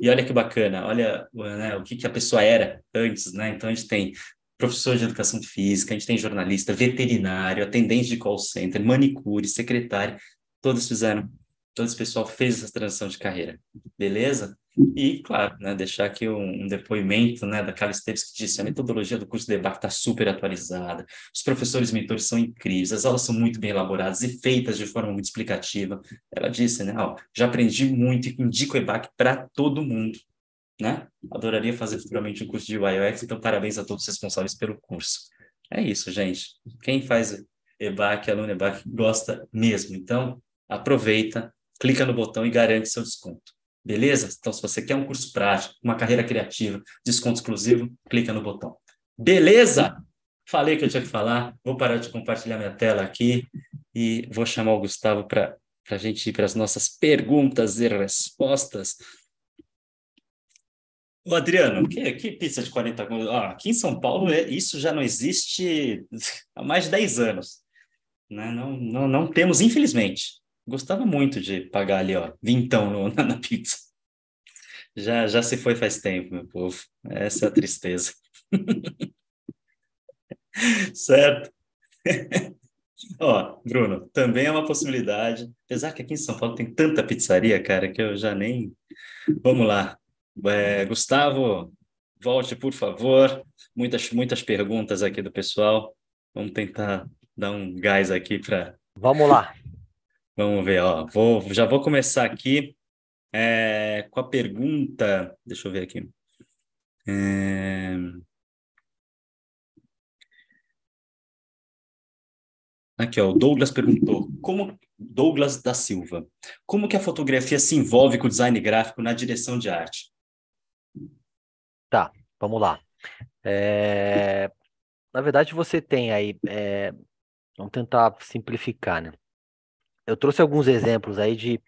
e olha que bacana, olha né, o que, que a pessoa era antes, né? Então a gente tem professor de educação física, a gente tem jornalista, veterinário, atendente de call center, manicure, secretária, todos fizeram, todo esse pessoal fez essa transição de carreira, beleza? E, claro, né, deixar aqui um, um depoimento né, da Carla Esteves que disse, a metodologia do curso de debate está super atualizada, os professores e mentores são incríveis, as aulas são muito bem elaboradas e feitas de forma muito explicativa. Ela disse, né, ó, já aprendi muito e indico o EBAC para todo mundo né? Adoraria fazer futuramente um curso de UX, então parabéns a todos os responsáveis pelo curso. É isso, gente. Quem faz EBAC, aluno EBAC, gosta mesmo. Então, aproveita, clica no botão e garante seu desconto. Beleza? Então, se você quer um curso prático, uma carreira criativa, desconto exclusivo, clica no botão. Beleza? Falei que eu tinha que falar, vou parar de compartilhar minha tela aqui e vou chamar o Gustavo para a gente ir para as nossas perguntas e respostas. O Adriano, que, que pizza de 40 conto? Ah, aqui em São Paulo é, isso já não existe há mais de 10 anos. Né? Não, não, não temos, infelizmente. Gostava muito de pagar ali, ó, vintão no, na, na pizza. Já, já se foi faz tempo, meu povo. Essa é a tristeza. certo? Ó, Bruno, também é uma possibilidade. Apesar que aqui em São Paulo tem tanta pizzaria, cara, que eu já nem. Vamos lá. É, Gustavo, volte, por favor. Muitas, muitas perguntas aqui do pessoal. Vamos tentar dar um gás aqui para. Vamos lá. Vamos ver, ó. Vou, já vou começar aqui é, com a pergunta. Deixa eu ver aqui. É... Aqui, ó, o Douglas perguntou, como Douglas da Silva, como que a fotografia se envolve com o design gráfico na direção de arte? Tá, vamos lá. É... Na verdade, você tem aí. É... Vamos tentar simplificar, né? Eu trouxe alguns exemplos aí de.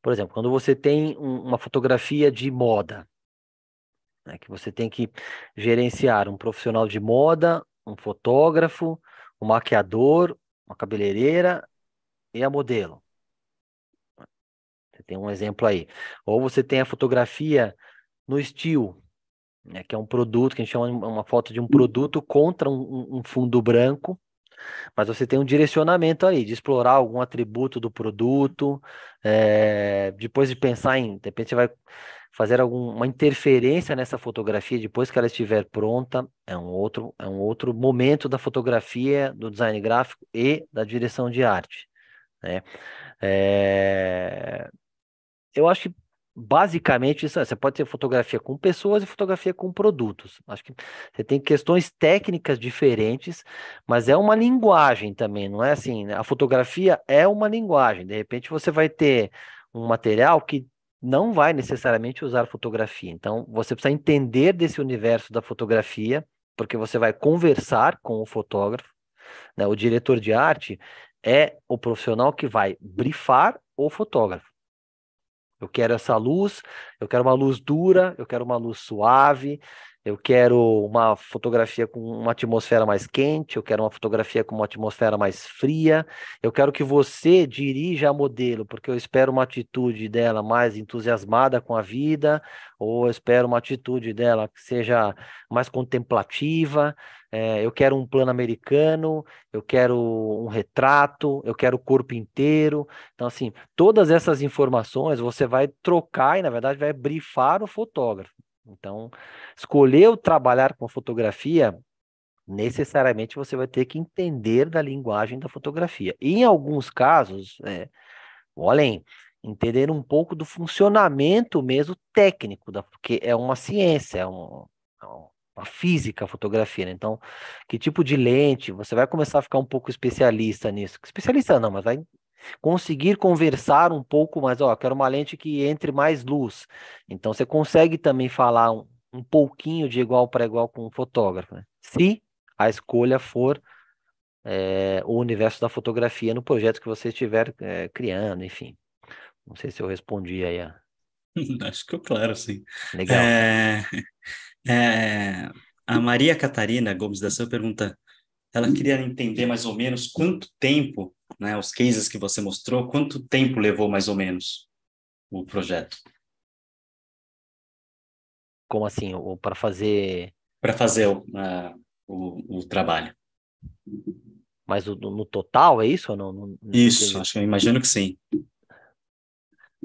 Por exemplo, quando você tem um, uma fotografia de moda, né, que você tem que gerenciar um profissional de moda, um fotógrafo, um maquiador, uma cabeleireira e a modelo. Você tem um exemplo aí. Ou você tem a fotografia no estilo, né, que é um produto, que a gente chama uma foto de um produto contra um, um fundo branco, mas você tem um direcionamento aí de explorar algum atributo do produto, é, depois de pensar em, de repente você vai fazer alguma interferência nessa fotografia depois que ela estiver pronta, é um outro, é um outro momento da fotografia, do design gráfico e da direção de arte, né? É, eu acho que basicamente isso, é, você pode ter fotografia com pessoas e fotografia com produtos. Acho que você tem questões técnicas diferentes, mas é uma linguagem também, não é assim, né? A fotografia é uma linguagem. De repente você vai ter um material que não vai necessariamente usar fotografia. Então você precisa entender desse universo da fotografia, porque você vai conversar com o fotógrafo, né? O diretor de arte é o profissional que vai brifar o fotógrafo. Eu quero essa luz, eu quero uma luz dura, eu quero uma luz suave, eu quero uma fotografia com uma atmosfera mais quente, eu quero uma fotografia com uma atmosfera mais fria. Eu quero que você dirija a modelo, porque eu espero uma atitude dela mais entusiasmada com a vida, ou eu espero uma atitude dela que seja mais contemplativa. É, eu quero um plano americano, eu quero um retrato, eu quero o corpo inteiro. Então, assim, todas essas informações você vai trocar e, na verdade, vai brifar o fotógrafo. Então, escolheu trabalhar com fotografia, necessariamente você vai ter que entender da linguagem da fotografia. E, em alguns casos, é, olhem, entender um pouco do funcionamento mesmo técnico, da, porque é uma ciência, é, um, é uma física a fotografia. Né? Então, que tipo de lente? Você vai começar a ficar um pouco especialista nisso. Especialista não, mas vai Conseguir conversar um pouco mais, ó, quero uma lente que entre mais luz. Então você consegue também falar um, um pouquinho de igual para igual com o fotógrafo, né? se a escolha for é, o universo da fotografia no projeto que você estiver é, criando, enfim. Não sei se eu respondi aí a, Acho que eu claro, sim. Legal. É, é, a Maria Catarina Gomes da Silva pergunta: ela queria entender mais ou menos quanto tempo né, os cases que você mostrou, quanto tempo levou mais ou menos o projeto? Como assim? Para fazer. Para fazer o, o, o, trabalho. Mas o, no total é isso ou não? não isso, acho que eu imagino que sim.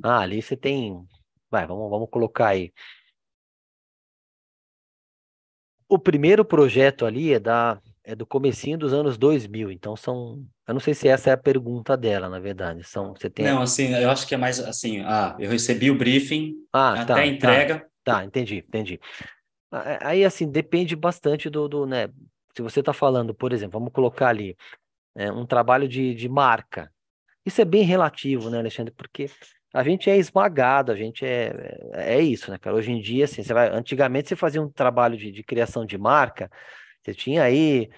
Ah, ali você tem. Vai, vamos, vamos colocar aí. O primeiro projeto ali é da é do comecinho dos anos 2000, então são eu não sei se essa é a pergunta dela, na verdade. São, você tem... Não, assim, eu acho que é mais assim, ah, eu recebi o briefing ah, né, tá, até tá, entrega. Tá, tá, entendi, entendi. Aí, assim, depende bastante do, do né? Se você está falando, por exemplo, vamos colocar ali é, um trabalho de, de marca. Isso é bem relativo, né, Alexandre? Porque a gente é esmagado, a gente é, é, é isso, né, cara? Hoje em dia, assim, você vai, antigamente você fazia um trabalho de, de criação de marca, você tinha aí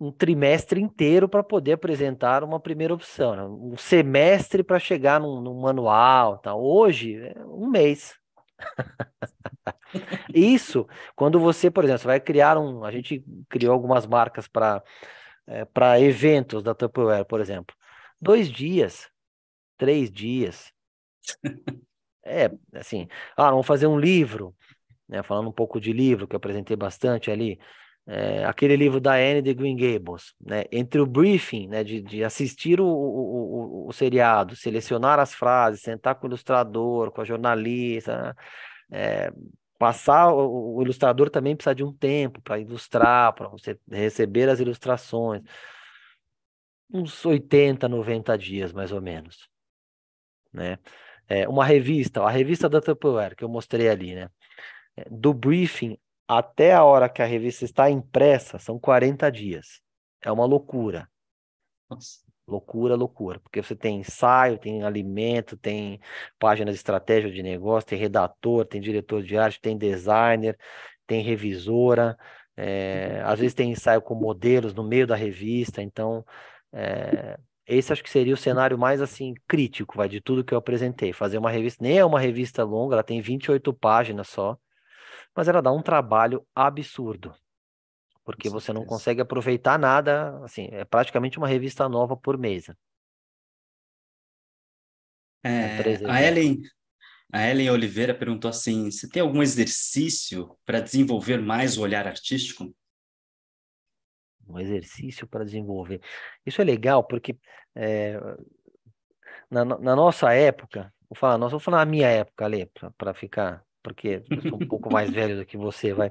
um trimestre inteiro para poder apresentar uma primeira opção, né? um semestre para chegar num, num, manual. Tá? Hoje, é um mês. Isso, quando você, por exemplo, você vai criar um. A gente criou algumas marcas para é, para eventos da Tupperware, por exemplo. Dois dias, três dias. É, assim, ah, vamos fazer um livro, né? Falando um pouco de livro, que eu apresentei bastante ali é, aquele livro da Anne de Green Gables, né? entre o briefing, né, de, de assistir o, o, o, o, seriado, selecionar as frases, sentar com o ilustrador, com a jornalista, né? é, passar, o, o, ilustrador também precisa de um tempo para ilustrar, para você receber as ilustrações, uns 80, 90 dias mais ou menos, né? É, uma revista, a revista da Tupperware que eu mostrei ali, né? do briefing até a hora que a revista está impressa, são 40 dias. É uma loucura. Nossa. Loucura, loucura. Porque você tem ensaio, tem alimento, tem páginas de estratégia de negócio, tem redator, tem diretor de arte, tem designer, tem revisora. É, às vezes tem ensaio com modelos no meio da revista. Então, é, esse acho que seria o cenário mais assim crítico vai, de tudo que eu apresentei. Fazer uma revista, nem é uma revista longa, ela tem 28 páginas só mas ela dá um trabalho absurdo, porque você não consegue aproveitar nada, assim, é praticamente uma revista nova por mesa né? É, né, a Ellen, a Ellen Oliveira perguntou assim: você tem algum exercício para desenvolver mais o olhar artístico? Um exercício para desenvolver. Isso é legal porque é, na, na, nossa época, vou falar, nossa, vou falar na minha época, Ale, para ficar porque eu sou um pouco mais velho do que você, vai.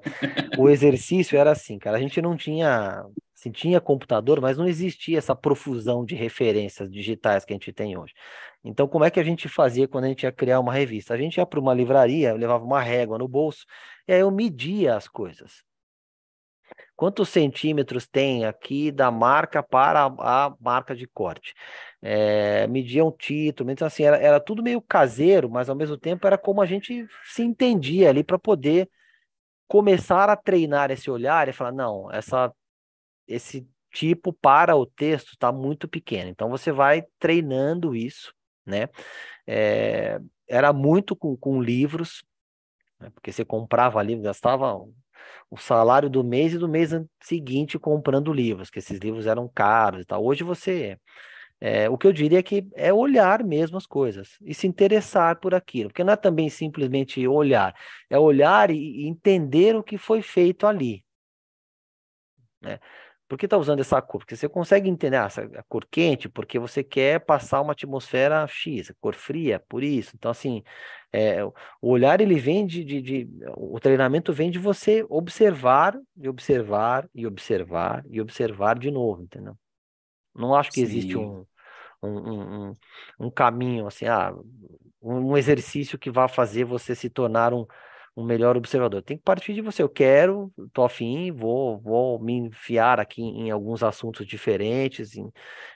O exercício era assim, cara, a gente não tinha, assim, tinha computador, mas não existia essa profusão de referências digitais que a gente tem hoje. Então, como é que a gente fazia quando a gente ia criar uma revista? A gente ia para uma livraria, levava uma régua no bolso, e aí eu media as coisas. Quantos centímetros tem aqui da marca para a marca de corte? é, eh, mediam título, então assim, era, era, tudo meio caseiro, mas ao mesmo tempo era como a gente se entendia ali para poder começar a treinar esse olhar e falar, não, essa, esse tipo para o texto está muito pequeno, então você vai treinando isso, né? É, era muito com, com livros, né? porque você comprava livros, gastava o salário do mês e do mês seguinte comprando livros, que esses livros eram caros e tal. Hoje você é, o que eu diria é que é olhar mesmo as coisas e se interessar por aquilo, porque não é também simplesmente olhar, é olhar e, entender o que foi feito ali. Né? Por que está usando essa cor? Porque você consegue entender ah, essa a é cor quente, porque você quer passar uma atmosfera X, a é cor fria, por isso. Então, assim, é, o olhar ele vem de, de, de. O treinamento vem de você observar e observar e observar e observar de novo, entendeu? Não acho que Sim. existe um, um, um, um caminho, assim, ah, um exercício que vá fazer você se tornar um, um melhor observador. Tem que partir de você. Eu quero, tô afim, vou, vou me enfiar aqui em, em alguns assuntos diferentes, em,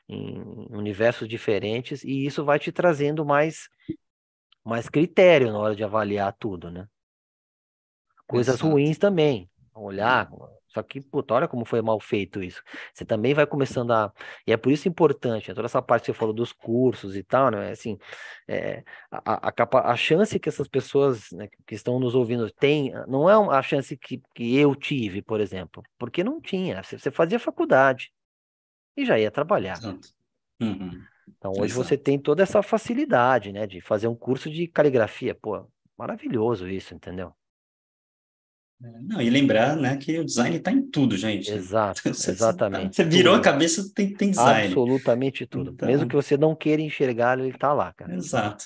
em, universos diferentes, e isso vai te trazendo mais, mais critério na hora de avaliar tudo, né? Coisas Exato. ruins também. Olhar, só que, puta, olha como foi mal feito isso. Você também vai começando a. E é por isso importante, né? toda essa parte que você falou dos cursos e tal, né? Assim, é, a, a, a chance que essas pessoas né, que estão nos ouvindo têm, ah, não é a chance que, que eu tive, por exemplo, porque não tinha. Você fazia faculdade e já ia trabalhar. Uhum. Então, hoje Exato. você tem toda essa facilidade, né, de fazer um curso de caligrafia. Pô, maravilhoso isso, entendeu? É, não, e lembrar, né, que o design está em tudo, gente. Exato, você, exatamente. Você virou tudo. a cabeça, tem, tem design. Absolutamente tudo. Então... Mesmo que você não queira enxergar, ele está lá, cara. Exato.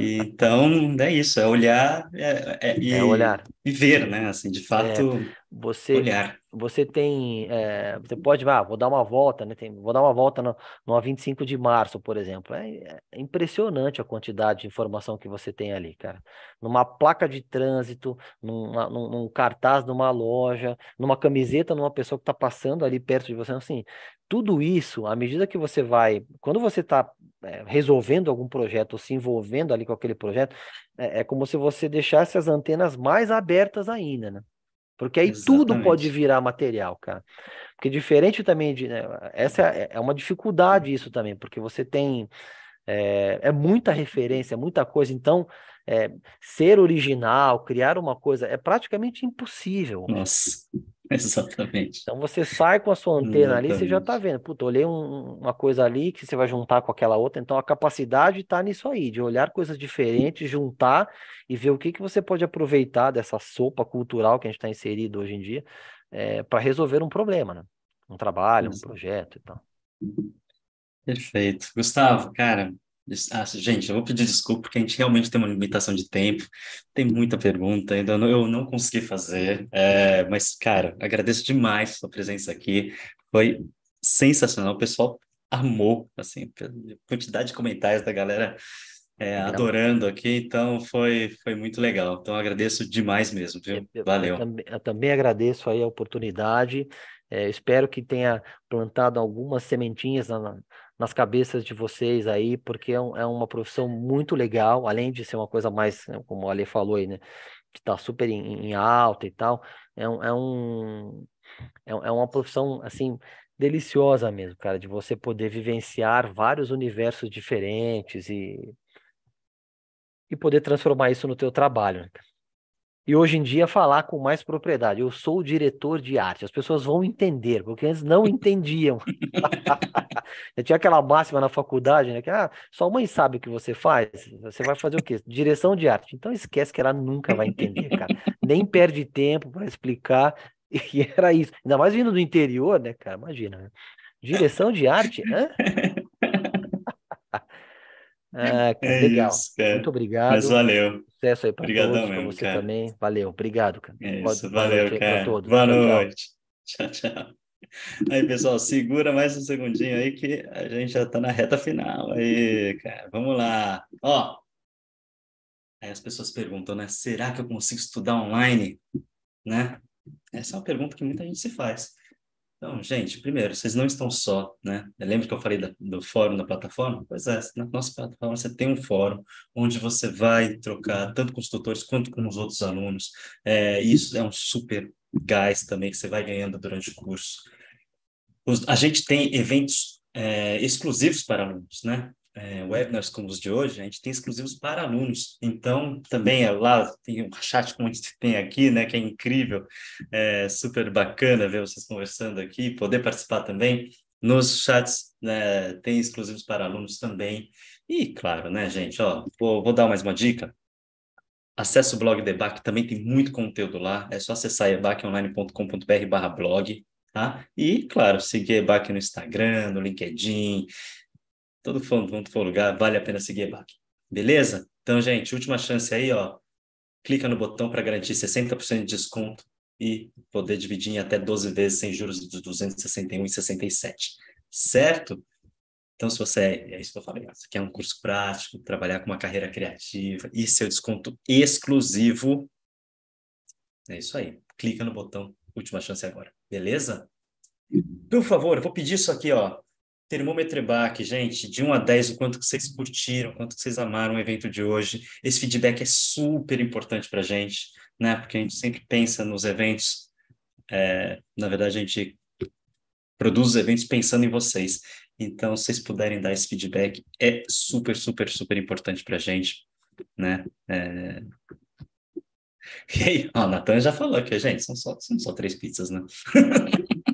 então, é isso, é olhar, é, é, é e, olhar. e ver, né, assim, de é. fato... Você, Olhar. você tem, é, você pode, ah, vou dar uma volta, né? Tem, vou dar uma volta no, no 25 de março, por exemplo. É, é, impressionante a quantidade de informação que você tem ali, cara. Numa placa de trânsito, numa, num, num, cartaz numa loja, numa camiseta numa pessoa que está passando ali perto de você. Então, assim, tudo isso, à medida que você vai, quando você está é, eh, resolvendo algum projeto, ou se envolvendo ali com aquele projeto, é, é como se você deixasse as antenas mais abertas ainda, né? Porque aí Exatamente. tudo pode virar material, cara. Porque diferente também de. Né, essa é, é uma dificuldade, isso também, porque você tem. É, é muita referência, muita coisa. Então, é, ser original, criar uma coisa, é praticamente impossível. Nossa. Exatamente. Então você sai com a sua antena Exatamente. ali, você já está vendo. Puta, olhei um, uma coisa ali que você vai juntar com aquela outra. Então a capacidade está nisso aí, de olhar coisas diferentes, juntar e ver o que, que você pode aproveitar dessa sopa cultural que a gente está inserido hoje em dia é, eh, para resolver um problema, né? Um trabalho, um projeto e então. tal. Perfeito. Gustavo, cara, ah, gente, eu vou pedir desculpa porque a gente realmente tem uma limitação de tempo, tem muita pergunta, ainda não, eu não consegui fazer, é, mas, cara, agradeço demais sua presença aqui, foi sensacional, o pessoal amou, assim, quantidade de comentários da galera é, adorando aqui, então foi, foi muito legal. Então agradeço demais mesmo, viu? Valeu. eu também, agradeço aí a oportunidade. É, espero que tenha plantado algumas sementinhas na, nas cabeças de vocês aí, porque é, um, é uma profissão muito legal, além de ser uma coisa mais, né, como o Ale falou aí, né? Que tá super em, em alta e tal. É, um, é, um, é, é uma profissão, assim, deliciosa mesmo, cara, de você poder vivenciar vários universos diferentes e, e poder transformar isso no teu trabalho. Né? e hoje em dia falar com mais propriedade. Eu sou o diretor de arte. As pessoas vão entender, porque antes não entendiam. Eu tinha aquela máxima na faculdade, né? Que ah, sua mãe sabe o que você faz. Você vai fazer o quê? Direção de arte. Então esquece que ela nunca vai entender, cara. Nem perde tempo para explicar. E era isso. Ainda mais vindo do interior, né, cara? Imagina. Né? Direção de arte, Hã? é, é legal. Isso, Muito obrigado. Mas valeu. Sucesso aí para todos, para você cara. também. Valeu, obrigado, cara. É isso, valeu, cara. Todos. Boa noite. Tchau, tchau. Aí, pessoal, segura mais um segundinho aí que a gente já está na reta final aí, cara. Vamos lá. Ó, aí as pessoas perguntam, né? Será que eu consigo estudar online? Né? Essa é uma pergunta que muita gente se faz. Então, gente, primeiro, vocês não estão só, né? Lembra que eu falei da, do fórum, da plataforma? Pois é, na nossa plataforma você tem um fórum onde você vai trocar tanto com os tutores quanto com os outros alunos. É, isso é um super gás também que você vai ganhando durante o curso. Os, a gente tem eventos é, exclusivos para alunos, né? é, webinars como os de hoje, a gente tem exclusivos para alunos. Então, também é lá, tem um chat como a gente tem aqui, né, que é incrível, é super bacana ver vocês conversando aqui, poder participar também. Nos chats né, tem exclusivos para alunos também. E, claro, né, gente, ó, vou, vou dar mais uma dica. Acesse o blog Debac, também tem muito conteúdo lá. É só acessar ebaconline.com.br blog, tá? E, claro, seguir Ebac no Instagram, no LinkedIn, todo fundo, quanto for lugar, vale a pena seguir EBAC. Beleza? Então, gente, última chance aí, ó. Clica no botão para garantir 60% de desconto e poder dividir em até 12 vezes sem juros de 261,67. Certo? Então, se você é, é isso que eu falei, você quer um curso prático, trabalhar com uma carreira criativa e seu desconto exclusivo, é isso aí. Clica no botão, última chance agora, beleza? Por favor, eu vou pedir isso aqui, ó. Termômetro back, gente, de 1 a 10, o quanto que vocês curtiram, o quanto que vocês amaram o evento de hoje. Esse feedback é super importante para a gente, né? Porque a gente sempre pensa nos eventos. É, na verdade, a gente produz os eventos pensando em vocês. Então, se vocês puderem dar esse feedback, é super, super, super importante para a gente, né? É... E aí, ó, a Natan já falou aqui, gente, são só, são só três pizzas, né?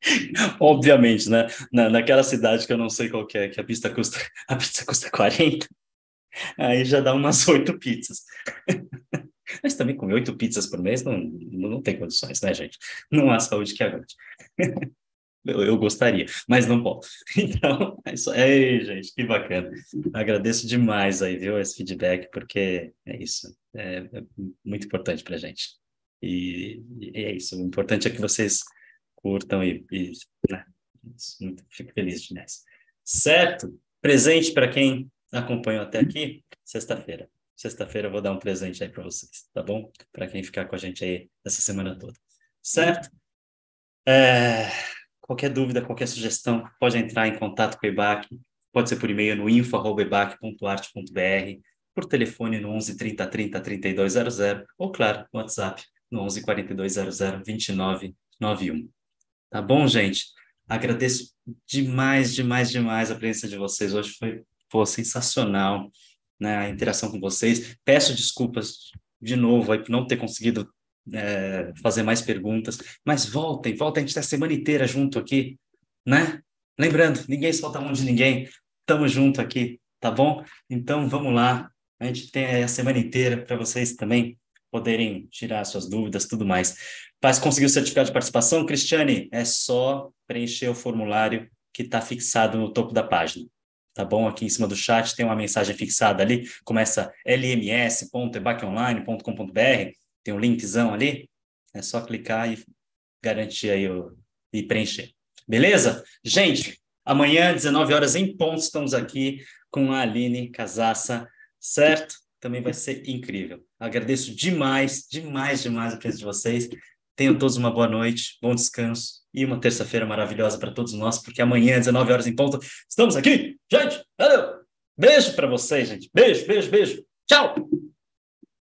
Obviamente, né? Na, naquela cidade que eu não sei qual que é, que a pista custa, a pizza custa 40, aí já dá umas oito pizzas. Mas também comer oito pizzas por mês não, não tem condições, né, gente? Não há saúde que aguente. Eu, eu, gostaria, mas não posso. Então, é isso. Ei, gente, que bacana. Agradeço demais aí, viu, esse feedback, porque é isso. É, é muito importante para gente. E, e é isso. O importante é que vocês curtam e, e né? fico feliz de nessa Certo? Presente para quem acompanhou até aqui, sexta-feira. Sexta-feira eu vou dar um presente aí para vocês, tá bom? Para quem ficar com a gente aí essa semana toda. Certo? É... Qualquer dúvida, qualquer sugestão, pode entrar em contato com o EBAC. Pode ser por e-mail no info.ebac.arte.br, por telefone no 11 30 30 3200 ou, claro, no WhatsApp no 11 4200 2991. Tá bom, gente? Agradeço demais, demais, demais a presença de vocês. Hoje foi, foi sensacional né, a interação com vocês. Peço desculpas de novo aí por não ter conseguido é, fazer mais perguntas, mas voltem, voltem, a gente está a semana inteira junto aqui, né? Lembrando, ninguém solta a mão de ninguém, estamos junto aqui, tá bom? Então vamos lá, a gente tem a semana inteira para vocês também poderem tirar suas dúvidas, tudo mais. Para conseguir o certificado de participação, Cristiane, é só preencher o formulário que está fixado no topo da página. Tá bom? Aqui em cima do chat tem uma mensagem fixada ali, começa lms.ebaconline.com.br, tem um linkzão ali, é só clicar e garantir aí o, e preencher. Beleza? Gente, amanhã, 19 horas em ponto, estamos aqui com a Aline Casaça, certo? também vai ser incrível. Agradeço demais, demais, demais a presença de vocês. Tenham todos uma boa noite, bom descanso e uma terça-feira maravilhosa para todos nós, porque amanhã, às 19 horas em ponto, estamos aqui. Gente, valeu! Beijo para vocês, gente. Beijo, beijo, beijo. Tchau!